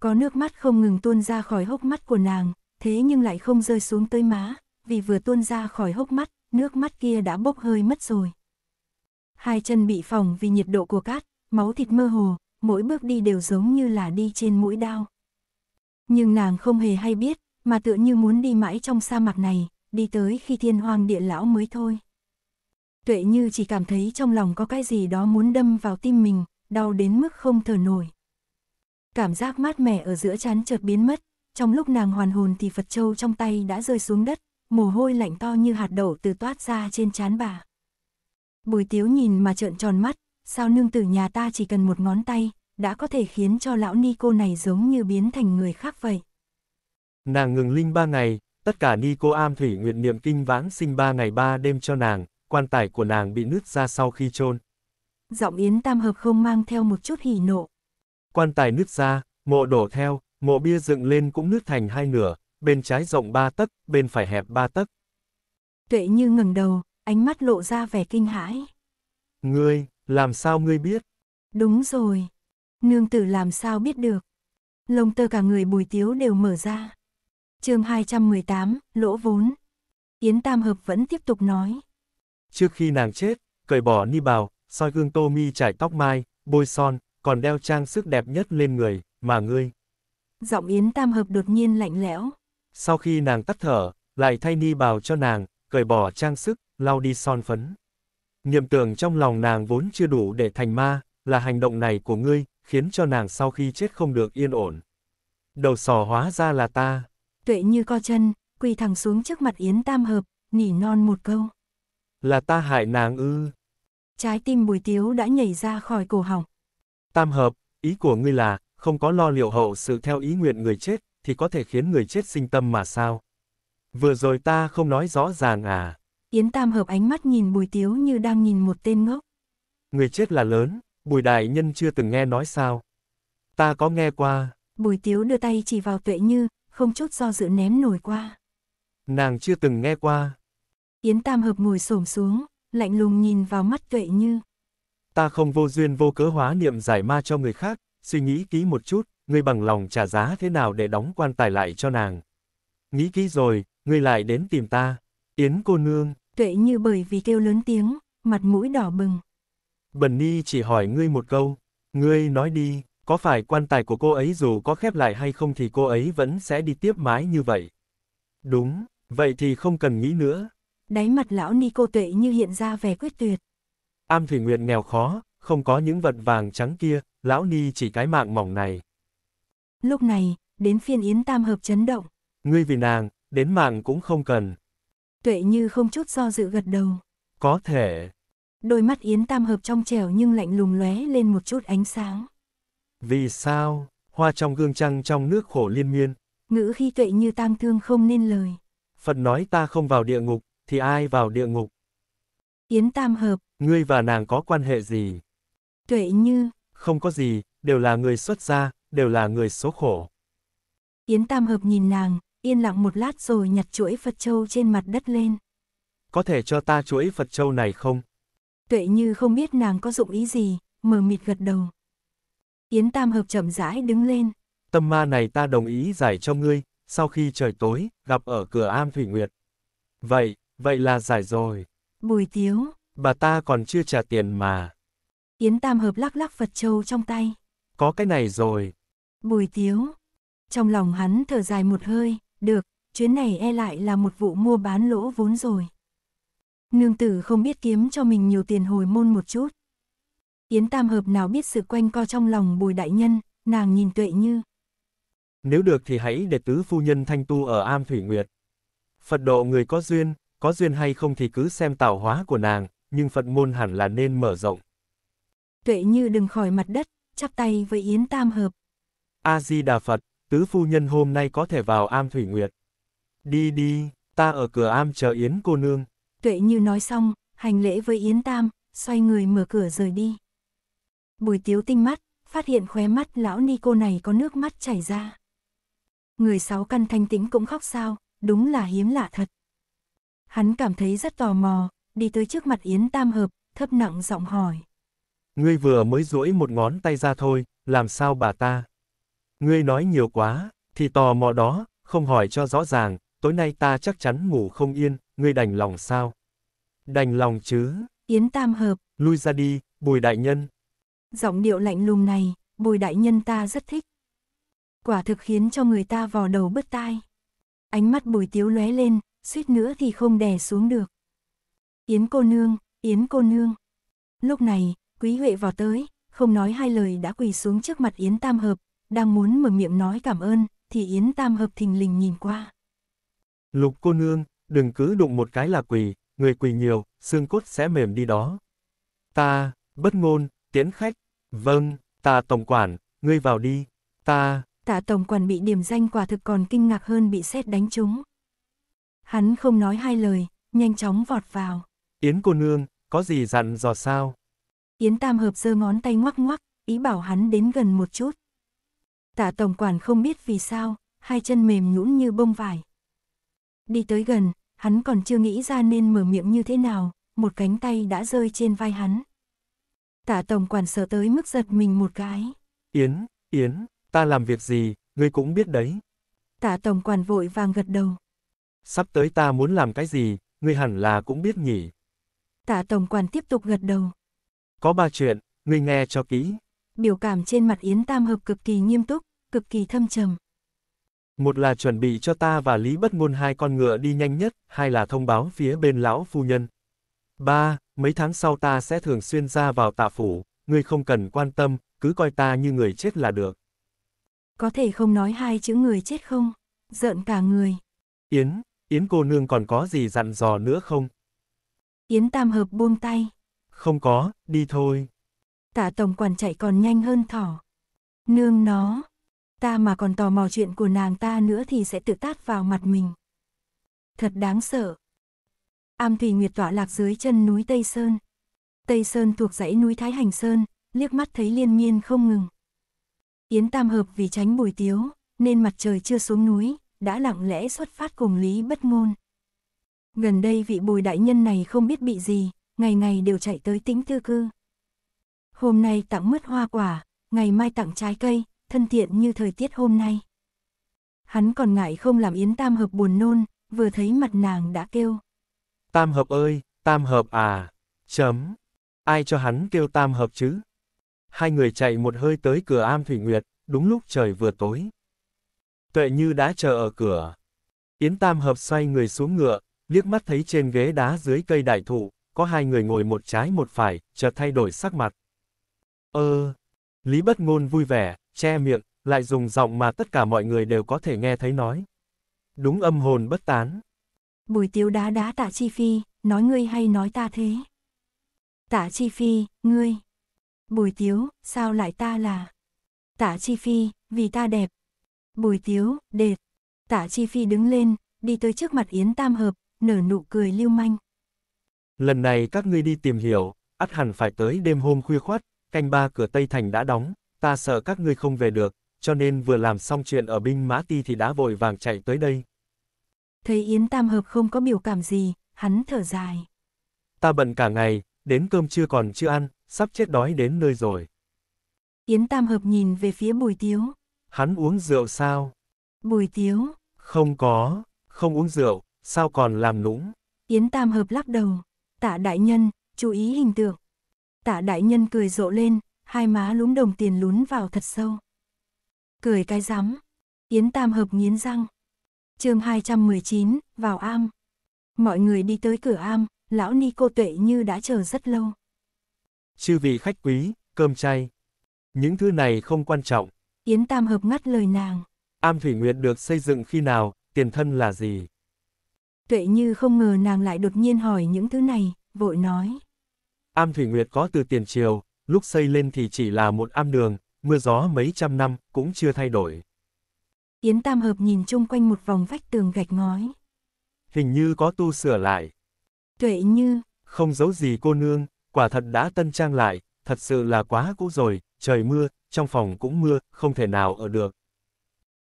Có nước mắt không ngừng tuôn ra khỏi hốc mắt của nàng, thế nhưng lại không rơi xuống tới má, vì vừa tuôn ra khỏi hốc mắt, nước mắt kia đã bốc hơi mất rồi. Hai chân bị phỏng vì nhiệt độ của cát, máu thịt mơ hồ, mỗi bước đi đều giống như là đi trên mũi đao. Nhưng nàng không hề hay biết, mà tựa như muốn đi mãi trong sa mạc này, đi tới khi thiên hoàng địa lão mới thôi. Tuệ như chỉ cảm thấy trong lòng có cái gì đó muốn đâm vào tim mình, đau đến mức không thở nổi. Cảm giác mát mẻ ở giữa chán chợt biến mất, trong lúc nàng hoàn hồn thì Phật Châu trong tay đã rơi xuống đất, mồ hôi lạnh to như hạt đậu từ toát ra trên trán bà. Bùi tiếu nhìn mà trợn tròn mắt, sao nương tử nhà ta chỉ cần một ngón tay, đã có thể khiến cho lão ni cô này giống như biến thành người khác vậy. Nàng ngừng linh ba ngày, tất cả ni cô am thủy nguyện niệm kinh vãng sinh ba ngày ba đêm cho nàng, quan tài của nàng bị nứt ra sau khi chôn. Giọng Yến Tam Hợp không mang theo một chút hỉ nộ. Quan tài nứt ra, mộ đổ theo, mộ bia dựng lên cũng nứt thành hai nửa, bên trái rộng ba tấc, bên phải hẹp ba tấc. Tuệ như ngừng đầu, ánh mắt lộ ra vẻ kinh hãi. Ngươi, làm sao ngươi biết? Đúng rồi. Nương tử làm sao biết được? Lông tơ cả người bùi tiếu đều mở ra. chương 218, lỗ vốn. Yến Tam Hợp vẫn tiếp tục nói. Trước khi nàng chết, cởi bỏ ni bào, soi gương tô mi trải tóc mai, bôi son, còn đeo trang sức đẹp nhất lên người, mà ngươi. Giọng Yến Tam Hợp đột nhiên lạnh lẽo. Sau khi nàng tắt thở, lại thay ni bào cho nàng, cởi bỏ trang sức, lau đi son phấn. Niệm tưởng trong lòng nàng vốn chưa đủ để thành ma, là hành động này của ngươi, khiến cho nàng sau khi chết không được yên ổn. Đầu sò hóa ra là ta. Tuệ như co chân, quỳ thẳng xuống trước mặt Yến Tam Hợp, nỉ non một câu. Là ta hại nàng ư. Trái tim bùi tiếu đã nhảy ra khỏi cổ họng. Tam Hợp, ý của ngươi là, không có lo liệu hậu sự theo ý nguyện người chết, thì có thể khiến người chết sinh tâm mà sao? Vừa rồi ta không nói rõ ràng à? Yến Tam hợp ánh mắt nhìn Bùi Tiếu như đang nhìn một tên ngốc. Người chết là lớn, Bùi Đại Nhân chưa từng nghe nói sao? Ta có nghe qua. Bùi Tiếu đưa tay chỉ vào Tuệ Như, không chút do dự ném nổi qua. Nàng chưa từng nghe qua. Yến Tam hợp ngồi xổm xuống, lạnh lùng nhìn vào mắt Tuệ Như. Ta không vô duyên vô cớ hóa niệm giải ma cho người khác, suy nghĩ kỹ một chút, ngươi bằng lòng trả giá thế nào để đóng quan tài lại cho nàng. Nghĩ kỹ rồi, ngươi lại đến tìm ta. Yến cô nương. Tuệ như bởi vì kêu lớn tiếng, mặt mũi đỏ bừng. Bần Ni chỉ hỏi ngươi một câu. Ngươi nói đi, có phải quan tài của cô ấy dù có khép lại hay không thì cô ấy vẫn sẽ đi tiếp mái như vậy? Đúng, vậy thì không cần nghĩ nữa. Đáy mặt lão ni cô Tuệ như hiện ra vẻ quyết tuyệt. Am Thủy Nguyệt nghèo khó, không có những vật vàng trắng kia, lão ni chỉ cái mạng mỏng này. Lúc này, đến phiên Yến Tam Hợp chấn động. Ngươi vì nàng, đến mạng cũng không cần. Tuệ Như không chút do dự gật đầu. Có thể. Đôi mắt Yến Tam Hợp trong trẻo nhưng lạnh lùng lóe lên một chút ánh sáng. Vì sao, hoa trong gương trăng trong nước khổ liên miên. Ngữ khi Tuệ Như tang thương không nên lời. Phật nói ta không vào địa ngục, thì ai vào địa ngục? Yến Tam Hợp. Ngươi và nàng có quan hệ gì? Tuệ Như. Không có gì, đều là người xuất gia, đều là người số khổ. Yến Tam Hợp nhìn nàng, yên lặng một lát rồi nhặt chuỗi Phật Châu trên mặt đất lên. Có thể cho ta chuỗi Phật Châu này không? Tuệ như không biết nàng có dụng ý gì, mờ mịt gật đầu. Yến Tam Hợp chậm rãi đứng lên. Tâm ma này ta đồng ý giải cho ngươi, sau khi trời tối, gặp ở cửa Am Thủy Nguyệt. Vậy, vậy là giải rồi. Bùi tiếu. Bà ta còn chưa trả tiền mà. Yến Tam Hợp lắc lắc Phật Châu trong tay có cái này rồi. Bùi tiếu. Trong lòng hắn thở dài một hơi, được, chuyến này e lại là một vụ mua bán lỗ vốn rồi. Nương tử không biết kiếm cho mình nhiều tiền hồi môn một chút. Yến Tam Hợp nào biết sự quanh co trong lòng bùi đại nhân, nàng nhìn tuệ như. Nếu được thì hãy để tứ phu nhân thanh tu ở Am Thủy Nguyệt. Phật độ người có duyên, có duyên hay không thì cứ xem tạo hóa của nàng, nhưng Phật môn hẳn là nên mở rộng. Tuệ như đừng khỏi mặt đất, chắp tay với Yến Tam Hợp. A-di-đà Phật, tứ phu nhân hôm nay có thể vào am thủy nguyệt. Đi đi, ta ở cửa am chờ Yến cô nương. Tuệ như nói xong, hành lễ với Yến Tam, xoay người mở cửa rời đi. Bùi tiếu tinh mắt, phát hiện khóe mắt lão ni cô này có nước mắt chảy ra. Người sáu căn thanh tĩnh cũng khóc sao, đúng là hiếm lạ thật. Hắn cảm thấy rất tò mò, đi tới trước mặt Yến Tam Hợp, thấp nặng giọng hỏi. Ngươi vừa mới duỗi một ngón tay ra thôi, làm sao bà ta? Ngươi nói nhiều quá, thì tò mò đó, không hỏi cho rõ ràng, tối nay ta chắc chắn ngủ không yên, ngươi đành lòng sao? Đành lòng chứ? Yến Tam Hợp. Lui ra đi, Bùi Đại Nhân. Giọng điệu lạnh lùng này, Bùi Đại Nhân ta rất thích. Quả thực khiến cho người ta vò đầu bứt tai. Ánh mắt Bùi Tiếu lóe lên, suýt nữa thì không đè xuống được. Yến cô nương, Yến cô nương. Lúc này, Quý Huệ vào tới, không nói hai lời đã quỳ xuống trước mặt Yến Tam Hợp, đang muốn mở miệng nói cảm ơn, thì Yến Tam Hợp thình lình nhìn qua. Lục cô nương, đừng cứ đụng một cái là quỳ, người quỳ nhiều, xương cốt sẽ mềm đi đó. Ta, bất ngôn, tiến khách, vâng, ta tổng quản, ngươi vào đi, ta... Tạ tổng quản bị điểm danh quả thực còn kinh ngạc hơn bị xét đánh trúng. Hắn không nói hai lời, nhanh chóng vọt vào. Yến cô nương, có gì dặn dò sao? Yến Tam Hợp giơ ngón tay ngoắc ngoắc, ý bảo hắn đến gần một chút. Tạ tổng quản không biết vì sao, hai chân mềm nhũn như bông vải. Đi tới gần, hắn còn chưa nghĩ ra nên mở miệng như thế nào, một cánh tay đã rơi trên vai hắn. Tạ tổng quản sợ tới mức giật mình một cái. Yến, Yến, ta làm việc gì, ngươi cũng biết đấy. Tạ tổng quản vội vàng gật đầu. Sắp tới ta muốn làm cái gì, ngươi hẳn là cũng biết nhỉ. Tạ tổng quản tiếp tục gật đầu. Có ba chuyện, ngươi nghe cho kỹ. Biểu cảm trên mặt Yến Tam Hợp cực kỳ nghiêm túc, cực kỳ thâm trầm. Một là chuẩn bị cho ta và Lý Bất Ngôn hai con ngựa đi nhanh nhất, hai là thông báo phía bên lão phu nhân. Ba, mấy tháng sau ta sẽ thường xuyên ra vào tạ phủ, ngươi không cần quan tâm, cứ coi ta như người chết là được. Có thể không nói hai chữ người chết không? Giận cả người. Yến, Yến cô nương còn có gì dặn dò nữa không? Yến Tam Hợp buông tay. Không có, đi thôi. Tạ tổng quản chạy còn nhanh hơn thỏ. Nương nó, ta mà còn tò mò chuyện của nàng ta nữa thì sẽ tự tát vào mặt mình. Thật đáng sợ. Am Thủy Nguyệt tọa lạc dưới chân núi Tây Sơn. Tây Sơn thuộc dãy núi Thái Hành Sơn, liếc mắt thấy liên miên không ngừng. Yến Tam Hợp vì tránh Bùi tiếu, nên mặt trời chưa xuống núi, đã lặng lẽ xuất phát cùng Lý Bất Ngôn. Gần đây vị bùi đại nhân này không biết bị gì, ngày ngày đều chạy tới tính tư cư. Hôm nay tặng mứt hoa quả, ngày mai tặng trái cây, thân thiện như thời tiết hôm nay. Hắn còn ngại không làm Yến Tam Hợp buồn nôn, vừa thấy mặt nàng đã kêu. Tam Hợp ơi, Tam Hợp à, chấm, ai cho hắn kêu Tam Hợp chứ? Hai người chạy một hơi tới cửa Am Thủy Nguyệt, đúng lúc trời vừa tối. Tuệ Như đã chờ ở cửa. Yến Tam Hợp xoay người xuống ngựa, liếc mắt thấy trên ghế đá dưới cây đại thụ, có hai người ngồi một trái một phải, chợt thay đổi sắc mặt. Ơ, ờ, Lý Bất Ngôn vui vẻ, che miệng, lại dùng giọng mà tất cả mọi người đều có thể nghe thấy nói. Đúng âm hồn bất tán. Bùi tiêu đá đá tạ chi phi, nói ngươi hay nói ta thế? Tạ chi phi, ngươi. Bùi tiếu, sao lại ta là? Tạ chi phi, vì ta đẹp. Bùi tiếu, đệt. Tạ chi phi đứng lên, đi tới trước mặt Yến Tam Hợp, nở nụ cười lưu manh. Lần này các ngươi đi tìm hiểu, ắt hẳn phải tới đêm hôm khuya khoát, canh ba cửa Tây Thành đã đóng, ta sợ các ngươi không về được, cho nên vừa làm xong chuyện ở binh mã ti thì đã vội vàng chạy tới đây. Thấy Yến Tam Hợp không có biểu cảm gì, hắn thở dài. Ta bận cả ngày, đến cơm chưa còn chưa ăn, sắp chết đói đến nơi rồi. Yến Tam Hợp nhìn về phía Bùi Tiếu. Hắn uống rượu sao? Bùi Tiếu. Không có, không uống rượu, sao còn làm nũng? Yến Tam Hợp lắc đầu. Tạ đại nhân, chú ý hình tượng. Tạ đại nhân cười rộ lên, hai má lúm đồng tiền lún vào thật sâu. Cười cái rắm. Yến Tam hợp nghiến răng. chương 219, vào am. Mọi người đi tới cửa am, lão ni cô tuệ như đã chờ rất lâu. Chư vị khách quý, cơm chay. Những thứ này không quan trọng. Yến Tam hợp ngắt lời nàng. Am Thủy Nguyệt được xây dựng khi nào, tiền thân là gì? Tuệ Như không ngờ nàng lại đột nhiên hỏi những thứ này, vội nói. Am Thủy Nguyệt có từ tiền triều, lúc xây lên thì chỉ là một am đường, mưa gió mấy trăm năm cũng chưa thay đổi. Yến Tam Hợp nhìn chung quanh một vòng vách tường gạch ngói. Hình như có tu sửa lại. Tuệ Như. Không giấu gì cô nương, quả thật đã tân trang lại, thật sự là quá cũ rồi, trời mưa, trong phòng cũng mưa, không thể nào ở được.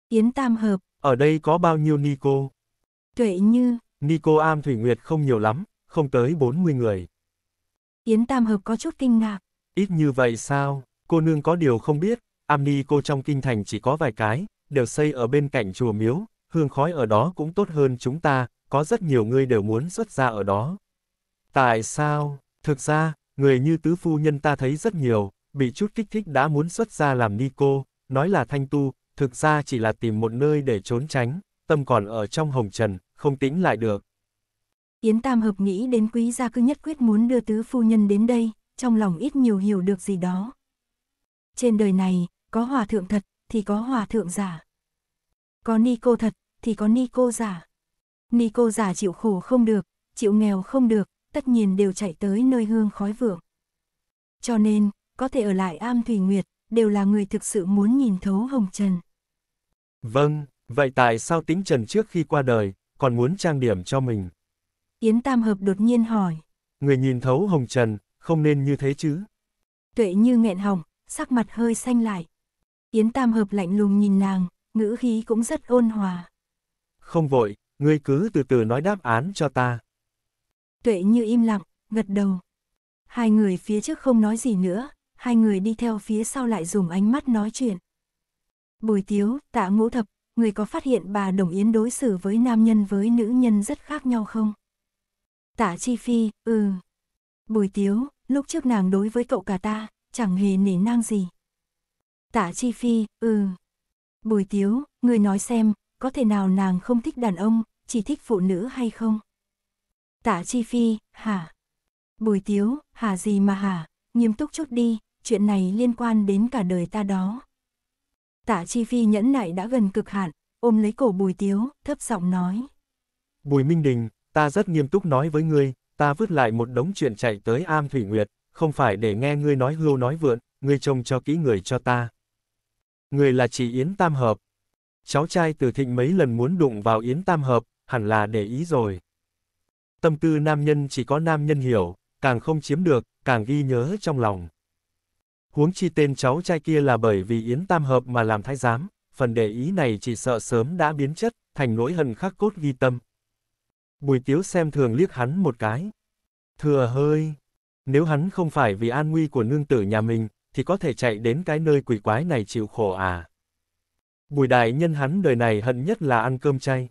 Yến Tam Hợp. Ở đây có bao nhiêu ni cô? Tuệ Như. Nico Am Thủy Nguyệt không nhiều lắm, không tới 40 người. Yến Tam Hợp có chút kinh ngạc. Ít như vậy sao, cô nương có điều không biết, am ni cô trong kinh thành chỉ có vài cái, đều xây ở bên cạnh chùa miếu, hương khói ở đó cũng tốt hơn chúng ta, có rất nhiều người đều muốn xuất ra ở đó. Tại sao, thực ra, người như tứ phu nhân ta thấy rất nhiều, bị chút kích thích đã muốn xuất ra làm ni cô, nói là thanh tu, thực ra chỉ là tìm một nơi để trốn tránh, tâm còn ở trong hồng trần, không tính lại được. Yến Tam hợp nghĩ đến quý gia cứ nhất quyết muốn đưa tứ phu nhân đến đây, trong lòng ít nhiều hiểu được gì đó. Trên đời này, có hòa thượng thật, thì có hòa thượng giả. Có ni cô thật, thì có ni cô giả. Ni cô giả chịu khổ không được, chịu nghèo không được, tất nhiên đều chạy tới nơi hương khói vượng. Cho nên, có thể ở lại am thủy nguyệt, đều là người thực sự muốn nhìn thấu hồng trần. Vâng, Vậy tại sao tính Trần trước khi qua đời, còn muốn trang điểm cho mình? Yến Tam Hợp đột nhiên hỏi. Người nhìn thấu Hồng Trần, không nên như thế chứ. Tuệ như nghẹn hồng, sắc mặt hơi xanh lại. Yến Tam Hợp lạnh lùng nhìn nàng, ngữ khí cũng rất ôn hòa. Không vội, ngươi cứ từ từ nói đáp án cho ta. Tuệ như im lặng, gật đầu. Hai người phía trước không nói gì nữa, hai người đi theo phía sau lại dùng ánh mắt nói chuyện. Bùi tiếu, tạ ngũ thập, người có phát hiện bà Đồng Yến đối xử với nam nhân với nữ nhân rất khác nhau không? Tạ Chi Phi, ừ. Bùi Tiếu, lúc trước nàng đối với cậu cả ta, chẳng hề nể nang gì. Tạ Chi Phi, ừ. Bùi Tiếu, người nói xem, có thể nào nàng không thích đàn ông, chỉ thích phụ nữ hay không? Tạ Chi Phi, hả? Bùi Tiếu, hả gì mà hả? Nghiêm túc chút đi, chuyện này liên quan đến cả đời ta đó. Tạ Chi Phi nhẫn nại đã gần cực hạn, ôm lấy cổ Bùi Tiếu, thấp giọng nói. Bùi Minh Đình, ta rất nghiêm túc nói với ngươi, ta vứt lại một đống chuyện chạy tới Am Thủy Nguyệt, không phải để nghe ngươi nói hưu nói vượn, ngươi trông cho kỹ người cho ta. Ngươi là chị Yến Tam Hợp. Cháu trai từ thịnh mấy lần muốn đụng vào Yến Tam Hợp, hẳn là để ý rồi. Tâm tư nam nhân chỉ có nam nhân hiểu, càng không chiếm được, càng ghi nhớ trong lòng. Huống chi tên cháu trai kia là bởi vì Yến Tam Hợp mà làm thái giám, phần để ý này chỉ sợ sớm đã biến chất, thành nỗi hận khắc cốt ghi tâm. Bùi Tiếu xem thường liếc hắn một cái. Thừa hơi! Nếu hắn không phải vì an nguy của nương tử nhà mình, thì có thể chạy đến cái nơi quỷ quái này chịu khổ à. Bùi đại nhân hắn đời này hận nhất là ăn cơm chay.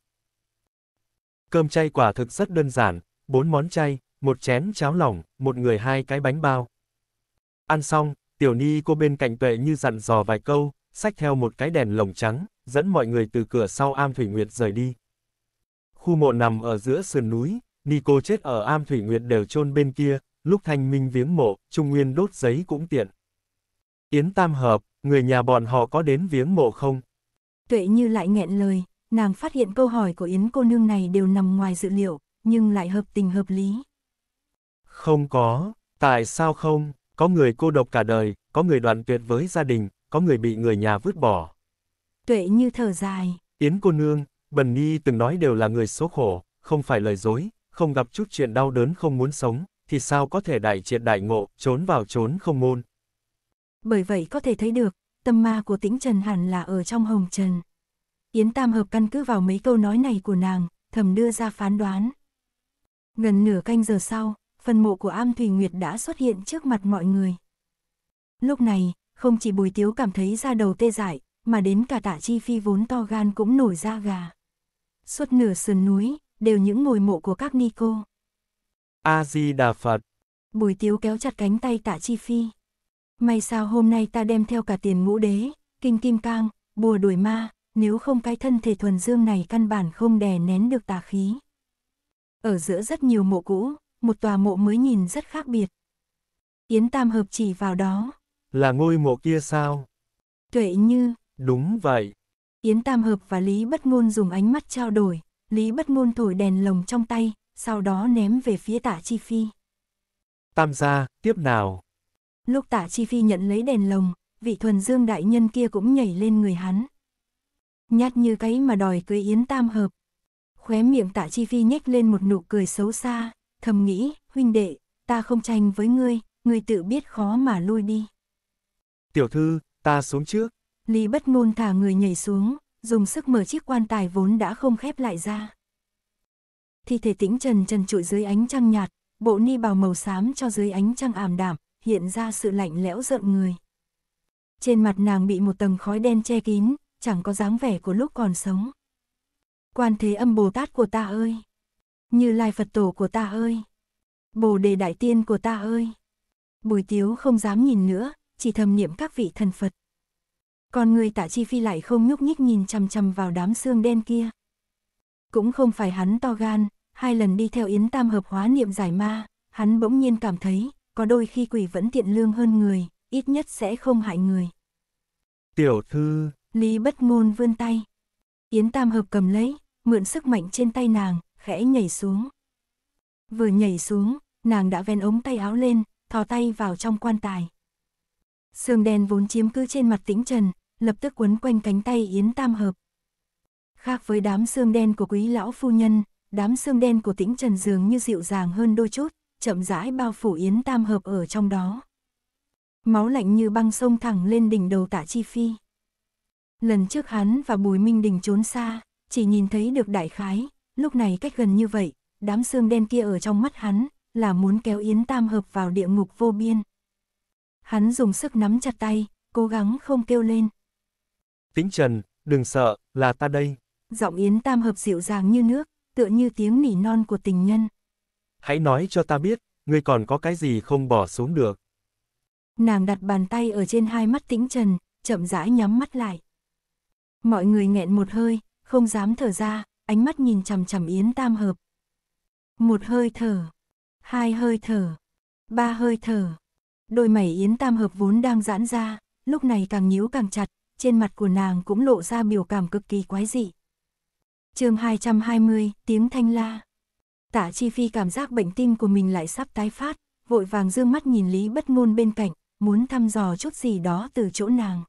Cơm chay quả thực rất đơn giản, bốn món chay, một chén cháo lỏng, một người hai cái bánh bao. Ăn xong, Tiểu Ni cô bên cạnh tuệ như dặn dò vài câu, xách theo một cái đèn lồng trắng, dẫn mọi người từ cửa sau Am Thủy Nguyệt rời đi. Khu mộ nằm ở giữa sườn núi, Ni cô chết ở Am Thủy Nguyệt đều chôn bên kia, lúc thanh minh viếng mộ, Trung Nguyên đốt giấy cũng tiện. Yến Tam Hợp, người nhà bọn họ có đến viếng mộ không? Tuệ như lại nghẹn lời, nàng phát hiện câu hỏi của Yến cô nương này đều nằm ngoài dự liệu, nhưng lại hợp tình hợp lý. Không có, tại sao không? Có người cô độc cả đời, có người đoàn tuyệt với gia đình, có người bị người nhà vứt bỏ. Tuệ như thở dài. Yến cô nương, Bần Nhi từng nói đều là người số khổ, không phải lời dối, không gặp chút chuyện đau đớn không muốn sống, thì sao có thể đại triệt đại ngộ, trốn vào trốn không môn. Bởi vậy có thể thấy được, tâm ma của tĩnh trần hẳn là ở trong hồng trần. Yến Tam Hợp căn cứ vào mấy câu nói này của nàng, thầm đưa ra phán đoán. Gần nửa canh giờ sau, phần mộ của Am Thùy Nguyệt đã xuất hiện trước mặt mọi người. Lúc này, không chỉ Bùi Tiếu cảm thấy da đầu tê dại, mà đến cả tạ chi phi vốn to gan cũng nổi da gà. Suốt nửa sườn núi, đều những ngồi mộ của các ni cô. A-di-đà Phật. Bùi Tiếu kéo chặt cánh tay tạ chi phi. May sao hôm nay ta đem theo cả tiền ngũ đế, kinh kim cang, bùa đuổi ma, nếu không cái thân thể thuần dương này căn bản không đè nén được tà khí. Ở giữa rất nhiều mộ cũ, một tòa mộ mới nhìn rất khác biệt. Yến Tam Hợp chỉ vào đó. Là ngôi mộ kia sao? Tuệ Như. Đúng vậy. Yến Tam Hợp và Lý Bất Ngôn dùng ánh mắt trao đổi, Lý Bất Ngôn thổi đèn lồng trong tay, sau đó ném về phía tả Chi Phi. Tam gia, tiếp nào. Lúc tả Chi Phi nhận lấy đèn lồng, vị thuần dương đại nhân kia cũng nhảy lên người hắn. Nhát như cái mà đòi cưới Yến Tam Hợp. Khóe miệng tả Chi Phi nhếch lên một nụ cười xấu xa, thầm nghĩ, huynh đệ, ta không tranh với ngươi, ngươi tự biết khó mà lui đi. Tiểu thư, ta xuống trước. Lý bất ngôn thả người nhảy xuống, dùng sức mở chiếc quan tài vốn đã không khép lại ra. Thi thể tĩnh trần trần trụi dưới ánh trăng nhạt, bộ ni bào màu xám cho dưới ánh trăng ảm đạm, hiện ra sự lạnh lẽo rợn người. Trên mặt nàng bị một tầng khói đen che kín, chẳng có dáng vẻ của lúc còn sống. Quan thế âm Bồ Tát của ta ơi! Như Lai Phật Tổ của ta ơi! Bồ Đề Đại Tiên của ta ơi! Bùi Tiếu không dám nhìn nữa, chỉ thầm niệm các vị thần Phật. Còn người tạ chi phi lại không nhúc nhích nhìn chằm chằm vào đám xương đen kia. Cũng không phải hắn to gan, hai lần đi theo Yến Tam hợp hóa niệm giải ma, hắn bỗng nhiên cảm thấy, có đôi khi quỷ vẫn tiện lương hơn người, ít nhất sẽ không hại người. Tiểu thư... Lý bất ngôn vươn tay. Yến Tam hợp cầm lấy, mượn sức mạnh trên tay nàng, khẽ nhảy xuống. Vừa nhảy xuống, nàng đã ven ống tay áo lên, thò tay vào trong quan tài. Sương đen vốn chiếm cứ trên mặt tĩnh trần, lập tức quấn quanh cánh tay Yến Tam Hợp. Khác với đám sương đen của quý lão phu nhân, đám sương đen của tĩnh trần dường như dịu dàng hơn đôi chút, chậm rãi bao phủ Yến Tam Hợp ở trong đó. Máu lạnh như băng sông thẳng lên đỉnh đầu tạ Chi Phi. Lần trước hắn và Bùi Minh Đình trốn xa, chỉ nhìn thấy được đại khái, lúc này cách gần như vậy, đám xương đen kia ở trong mắt hắn, là muốn kéo Yến Tam Hợp vào địa ngục vô biên. Hắn dùng sức nắm chặt tay, cố gắng không kêu lên. Tĩnh Trần, đừng sợ, là ta đây. Giọng Yến Tam Hợp dịu dàng như nước, tựa như tiếng nỉ non của tình nhân. Hãy nói cho ta biết, ngươi còn có cái gì không bỏ xuống được. Nàng đặt bàn tay ở trên hai mắt Tĩnh Trần, chậm rãi nhắm mắt lại. Mọi người nghẹn một hơi, không dám thở ra, ánh mắt nhìn chằm chằm Yến Tam Hợp. Một hơi thở, hai hơi thở, ba hơi thở. Đôi mày Yến Tam Hợp vốn đang giãn ra, lúc này càng nhíu càng chặt, trên mặt của nàng cũng lộ ra biểu cảm cực kỳ quái dị. chương 220, tiếng thanh la. Tả Chi Phi cảm giác bệnh tim của mình lại sắp tái phát, vội vàng dương mắt nhìn Lý Bất Ngôn bên cạnh, muốn thăm dò chút gì đó từ chỗ nàng.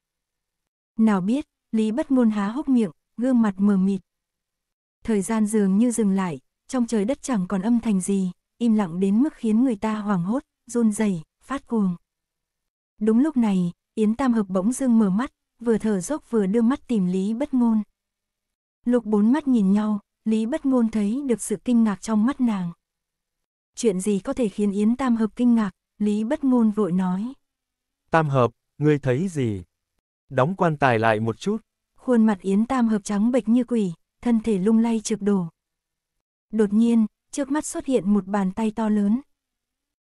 Nào biết, Lý Bất Ngôn há hốc miệng, gương mặt mờ mịt, Thời gian dường như dừng lại, trong trời đất chẳng còn âm thanh gì, im lặng đến mức khiến người ta hoảng hốt, run rẩy, phát cuồng. Đúng lúc này, Yến Tam Hợp bỗng dưng mở mắt, vừa thở dốc vừa đưa mắt tìm Lý Bất Ngôn. Lục bốn mắt nhìn nhau, Lý Bất Ngôn thấy được sự kinh ngạc trong mắt nàng. Chuyện gì có thể khiến Yến Tam Hợp kinh ngạc, Lý Bất Ngôn vội nói. Tam Hợp, ngươi thấy gì? Đóng quan tài lại một chút. Khuôn mặt Yến Tam Hợp trắng bệch như quỷ, thân thể lung lay trực đổ. Đột nhiên, trước mắt xuất hiện một bàn tay to lớn.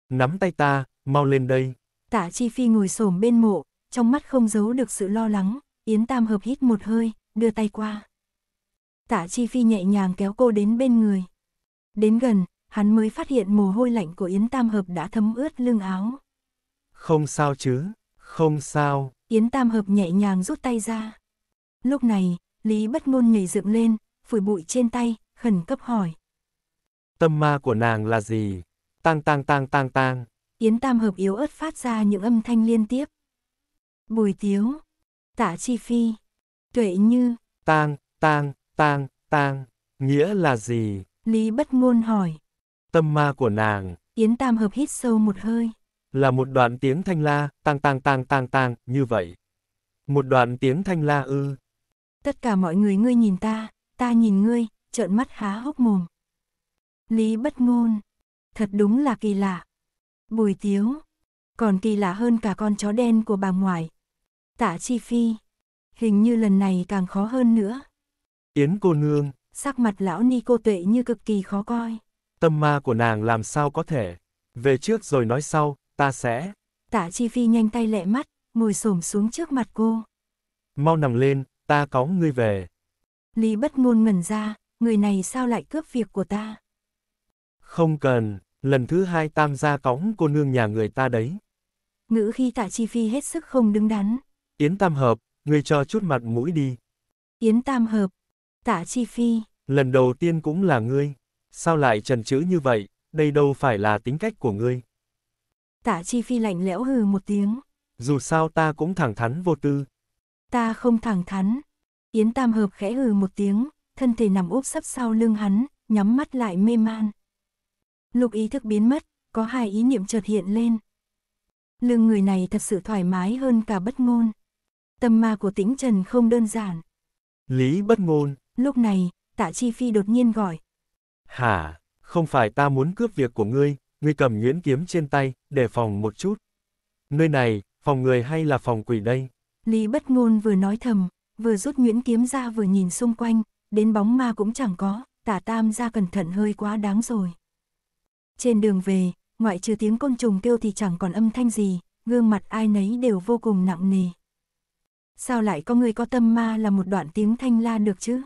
Nắm tay ta, mau lên đây. Tạ Chi Phi ngồi xổm bên mộ, trong mắt không giấu được sự lo lắng, Yến Tam hợp hít một hơi, đưa tay qua. Tạ Chi Phi nhẹ nhàng kéo cô đến bên người. Đến gần, hắn mới phát hiện mồ hôi lạnh của Yến Tam Hợp đã thấm ướt lưng áo. Không sao chứ, không sao. Yến Tam Hợp nhẹ nhàng rút tay ra. Lúc này, Lý bất ngôn nhảy dựng lên, phủi bụi trên tay, khẩn cấp hỏi. Tâm ma của nàng là gì? Tang tang tang tang tang. Yến Tam Hợp yếu ớt phát ra những âm thanh liên tiếp. Bùi Tiếu, Tả Chi Phi, Tuệ Như. Tang, tang, tang, tang, nghĩa là gì? Lý bất ngôn hỏi. Tâm ma của nàng. Yến Tam Hợp hít sâu một hơi. Là một đoạn tiếng thanh la, tang tang tang tang tang, như vậy. Một đoạn tiếng thanh la ư. Tất cả mọi người ngươi nhìn ta, ta nhìn ngươi, trợn mắt há hốc mồm. Lý bất ngôn, thật đúng là kỳ lạ. Bùi tiếu, còn kỳ lạ hơn cả con chó đen của bà ngoại. Tạ chi phi, hình như lần này càng khó hơn nữa. Yến cô nương, sắc mặt lão ni cô tuệ như cực kỳ khó coi. Tâm ma của nàng làm sao có thể, về trước rồi nói sau, ta sẽ. Tạ chi phi nhanh tay lẹ mắt, ngồi xổm xuống trước mặt cô. Mau nằm lên, ta cóng ngươi về. Lý bất ngôn ngẩn ra, người này sao lại cướp việc của ta? Không cần, lần thứ hai tam gia cóng cô nương nhà người ta đấy. Ngữ khi tạ chi phi hết sức không đứng đắn. Yến tam hợp, ngươi cho chút mặt mũi đi. Yến tam hợp, tạ chi phi. Lần đầu tiên cũng là ngươi. Sao lại trần chữ như vậy, đây đâu phải là tính cách của ngươi. Tạ chi phi lạnh lẽo hừ một tiếng. Dù sao ta cũng thẳng thắn vô tư, ta không thẳng thắn. Yến Tam Hợp khẽ hừ một tiếng, thân thể nằm úp sấp sau lưng hắn, nhắm mắt lại mê man. Lục ý thức biến mất, có hai ý niệm chợt hiện lên. Lưng người này thật sự thoải mái hơn cả bất ngôn. Tâm ma của tĩnh trần không đơn giản. Lý bất ngôn. Lúc này, tạ chi phi đột nhiên gọi. Hả, không phải ta muốn cướp việc của ngươi, ngươi cầm nguyễn kiếm trên tay, để phòng một chút. Nơi này, phòng người hay là phòng quỷ đây? Lý bất ngôn vừa nói thầm, vừa rút Nguyễn Kiếm ra vừa nhìn xung quanh, đến bóng ma cũng chẳng có, tả tam ra cẩn thận hơi quá đáng rồi. Trên đường về, ngoại trừ tiếng côn trùng kêu thì chẳng còn âm thanh gì, gương mặt ai nấy đều vô cùng nặng nề. Sao lại có người có tâm ma là một đoạn tiếng thanh la được chứ?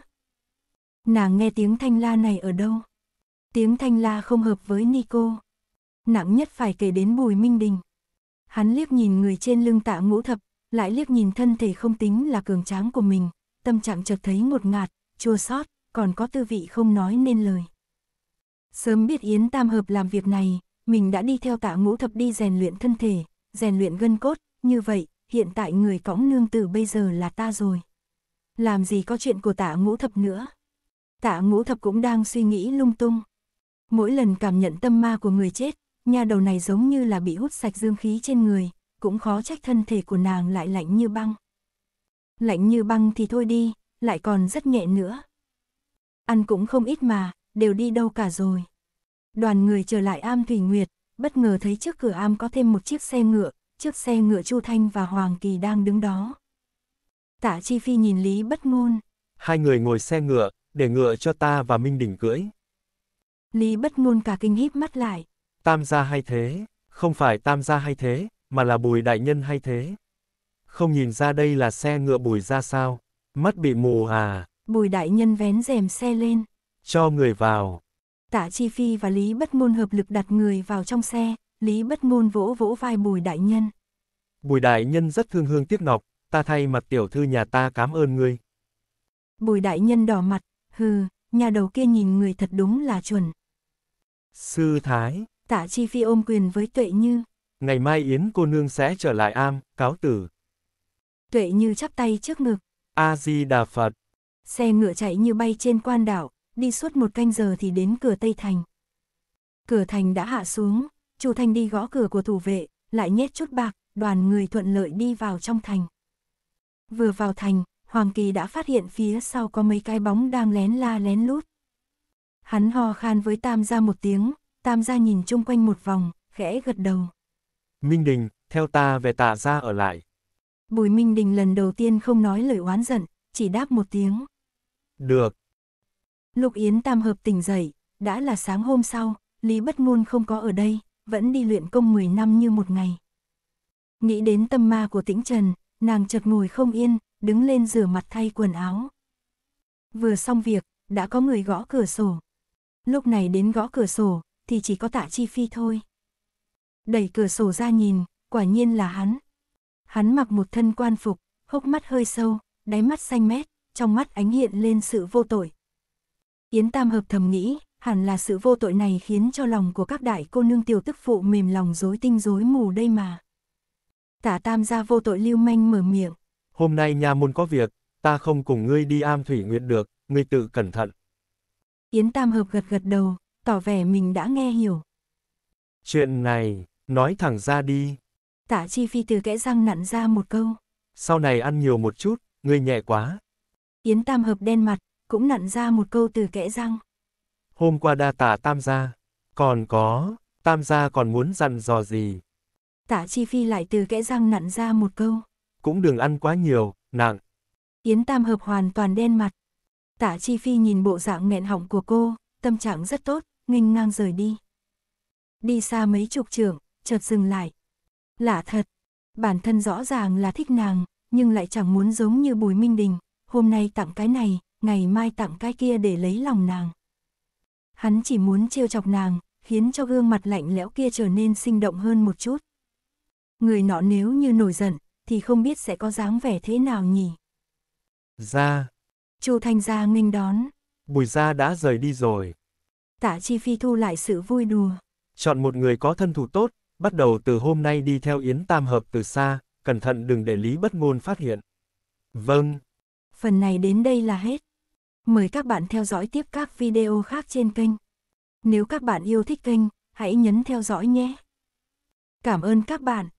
Nàng nghe tiếng thanh la này ở đâu? Tiếng thanh la không hợp với Nico. Nặng nhất phải kể đến Bùi Minh Đình. Hắn liếc nhìn người trên lưng tạ ngũ thập, lại liếc nhìn thân thể không tính là cường tráng của mình, tâm trạng chợt thấy ngột ngạt, chua xót, còn có tư vị không nói nên lời. Sớm biết Yến Tam Hợp làm việc này, mình đã đi theo tạ ngũ thập đi rèn luyện thân thể, rèn luyện gân cốt, như vậy, hiện tại người cõng nương tử bây giờ là ta rồi. Làm gì có chuyện của tạ ngũ thập nữa. Tạ ngũ thập cũng đang suy nghĩ lung tung. Mỗi lần cảm nhận tâm ma của người chết, nhà đầu này giống như là bị hút sạch dương khí trên người, cũng khó trách thân thể của nàng lại lạnh như băng. Lạnh như băng thì thôi đi, lại còn rất nhẹ nữa. Ăn cũng không ít mà, đều đi đâu cả rồi. Đoàn người trở lại am Thủy Nguyệt, bất ngờ thấy trước cửa am có thêm một chiếc xe ngựa, chiếc xe ngựa Chu Thanh và Hoàng Kỳ đang đứng đó. Tạ Chi Phi nhìn Lý bất ngôn. Hai người ngồi xe ngựa, để ngựa cho ta và Minh Đình cưỡi. Lý bất ngôn cả kinh híp mắt lại. Tam gia hay thế, không phải tam gia hay thế, mà là bùi đại nhân hay thế? Không nhìn ra đây là xe ngựa bùi ra sao? Mắt bị mù à? Bùi đại nhân vén rèm xe lên. Cho người vào. Tạ Chi Phi và Lý Bất Ngôn hợp lực đặt người vào trong xe, Lý Bất Ngôn vỗ vỗ vai Bùi Đại Nhân. Bùi Đại Nhân rất thương hương tiếc ngọc, ta thay mặt tiểu thư nhà ta cảm ơn ngươi. Bùi Đại Nhân đỏ mặt, hừ, nhà đầu kia nhìn người thật đúng là chuẩn. Sư Thái. Tạ Chi Phi ôm quyền với Tuệ Như ngày mai Yến cô nương sẽ trở lại am, cáo tử. Tuệ như chắp tay trước ngực. A-di-đà Phật. Xe ngựa chạy như bay trên quan đảo, đi suốt một canh giờ thì đến cửa Tây Thành. Cửa thành đã hạ xuống, Chu Thanh đi gõ cửa của thủ vệ, lại nhét chút bạc, đoàn người thuận lợi đi vào trong thành. Vừa vào thành, Hoàng Kỳ đã phát hiện phía sau có mấy cái bóng đang lén la lén lút. Hắn ho khan với Tam gia một tiếng, Tam gia nhìn chung quanh một vòng, khẽ gật đầu. Minh Đình, theo ta về tạ ra ở lại. Bùi Minh Đình lần đầu tiên không nói lời oán giận, chỉ đáp một tiếng. Được. Lục Yến Tam Hợp tỉnh dậy, đã là sáng hôm sau, Lý Bất Ngôn không có ở đây, vẫn đi luyện công 10 năm như một ngày. Nghĩ đến tâm ma của tĩnh trần, nàng chợt ngồi không yên, đứng lên rửa mặt thay quần áo. Vừa xong việc, đã có người gõ cửa sổ. Lúc này đến gõ cửa sổ, thì chỉ có tạ chi phi thôi. Đẩy cửa sổ ra nhìn, quả nhiên là hắn. Hắn mặc một thân quan phục, hốc mắt hơi sâu, đáy mắt xanh mét, trong mắt ánh hiện lên sự vô tội. Yến Tam Hợp thầm nghĩ, hẳn là sự vô tội này khiến cho lòng của các đại cô nương tiểu tức phụ mềm lòng rối tinh rối mù đây mà. Tả Tam gia vô tội lưu manh mở miệng. Hôm nay nhà môn có việc, ta không cùng ngươi đi am thủy nguyệt được, ngươi tự cẩn thận. Yến Tam Hợp gật gật đầu, tỏ vẻ mình đã nghe hiểu. Chuyện này, Nói thẳng ra đi. Tạ Chi Phi từ kẽ răng nặn ra một câu. Sau này ăn nhiều một chút, ngươi nhẹ quá. Yến Tam Hợp đen mặt, cũng nặn ra một câu từ kẽ răng. Hôm qua đa tả Tam gia, còn có, Tam gia còn muốn dặn dò gì? Tạ Chi Phi lại từ kẽ răng nặn ra một câu. Cũng đừng ăn quá nhiều, nặng. Yến Tam Hợp hoàn toàn đen mặt. Tạ Chi Phi nhìn bộ dạng nghẹn họng của cô, tâm trạng rất tốt, nghênh ngang rời đi. Đi xa mấy chục trưởng chợt dừng lại. Lạ thật, bản thân rõ ràng là thích nàng, nhưng lại chẳng muốn giống như Bùi Minh Đình, hôm nay tặng cái này, ngày mai tặng cái kia để lấy lòng nàng. Hắn chỉ muốn trêu chọc nàng, khiến cho gương mặt lạnh lẽo kia trở nên sinh động hơn một chút. Người nọ nếu như nổi giận, thì không biết sẽ có dáng vẻ thế nào nhỉ? Ra. Chu Thanh Gia nghênh đón. Bùi Gia đã rời đi rồi. Tạ Chi Phi thu lại sự vui đùa. Chọn một người có thân thủ tốt, bắt đầu từ hôm nay đi theo Yến Tam Hợp từ xa, cẩn thận đừng để Lý Bất Ngôn phát hiện. Vâng. Phần này đến đây là hết. Mời các bạn theo dõi tiếp các video khác trên kênh. Nếu các bạn yêu thích kênh, hãy nhấn theo dõi nhé. Cảm ơn các bạn.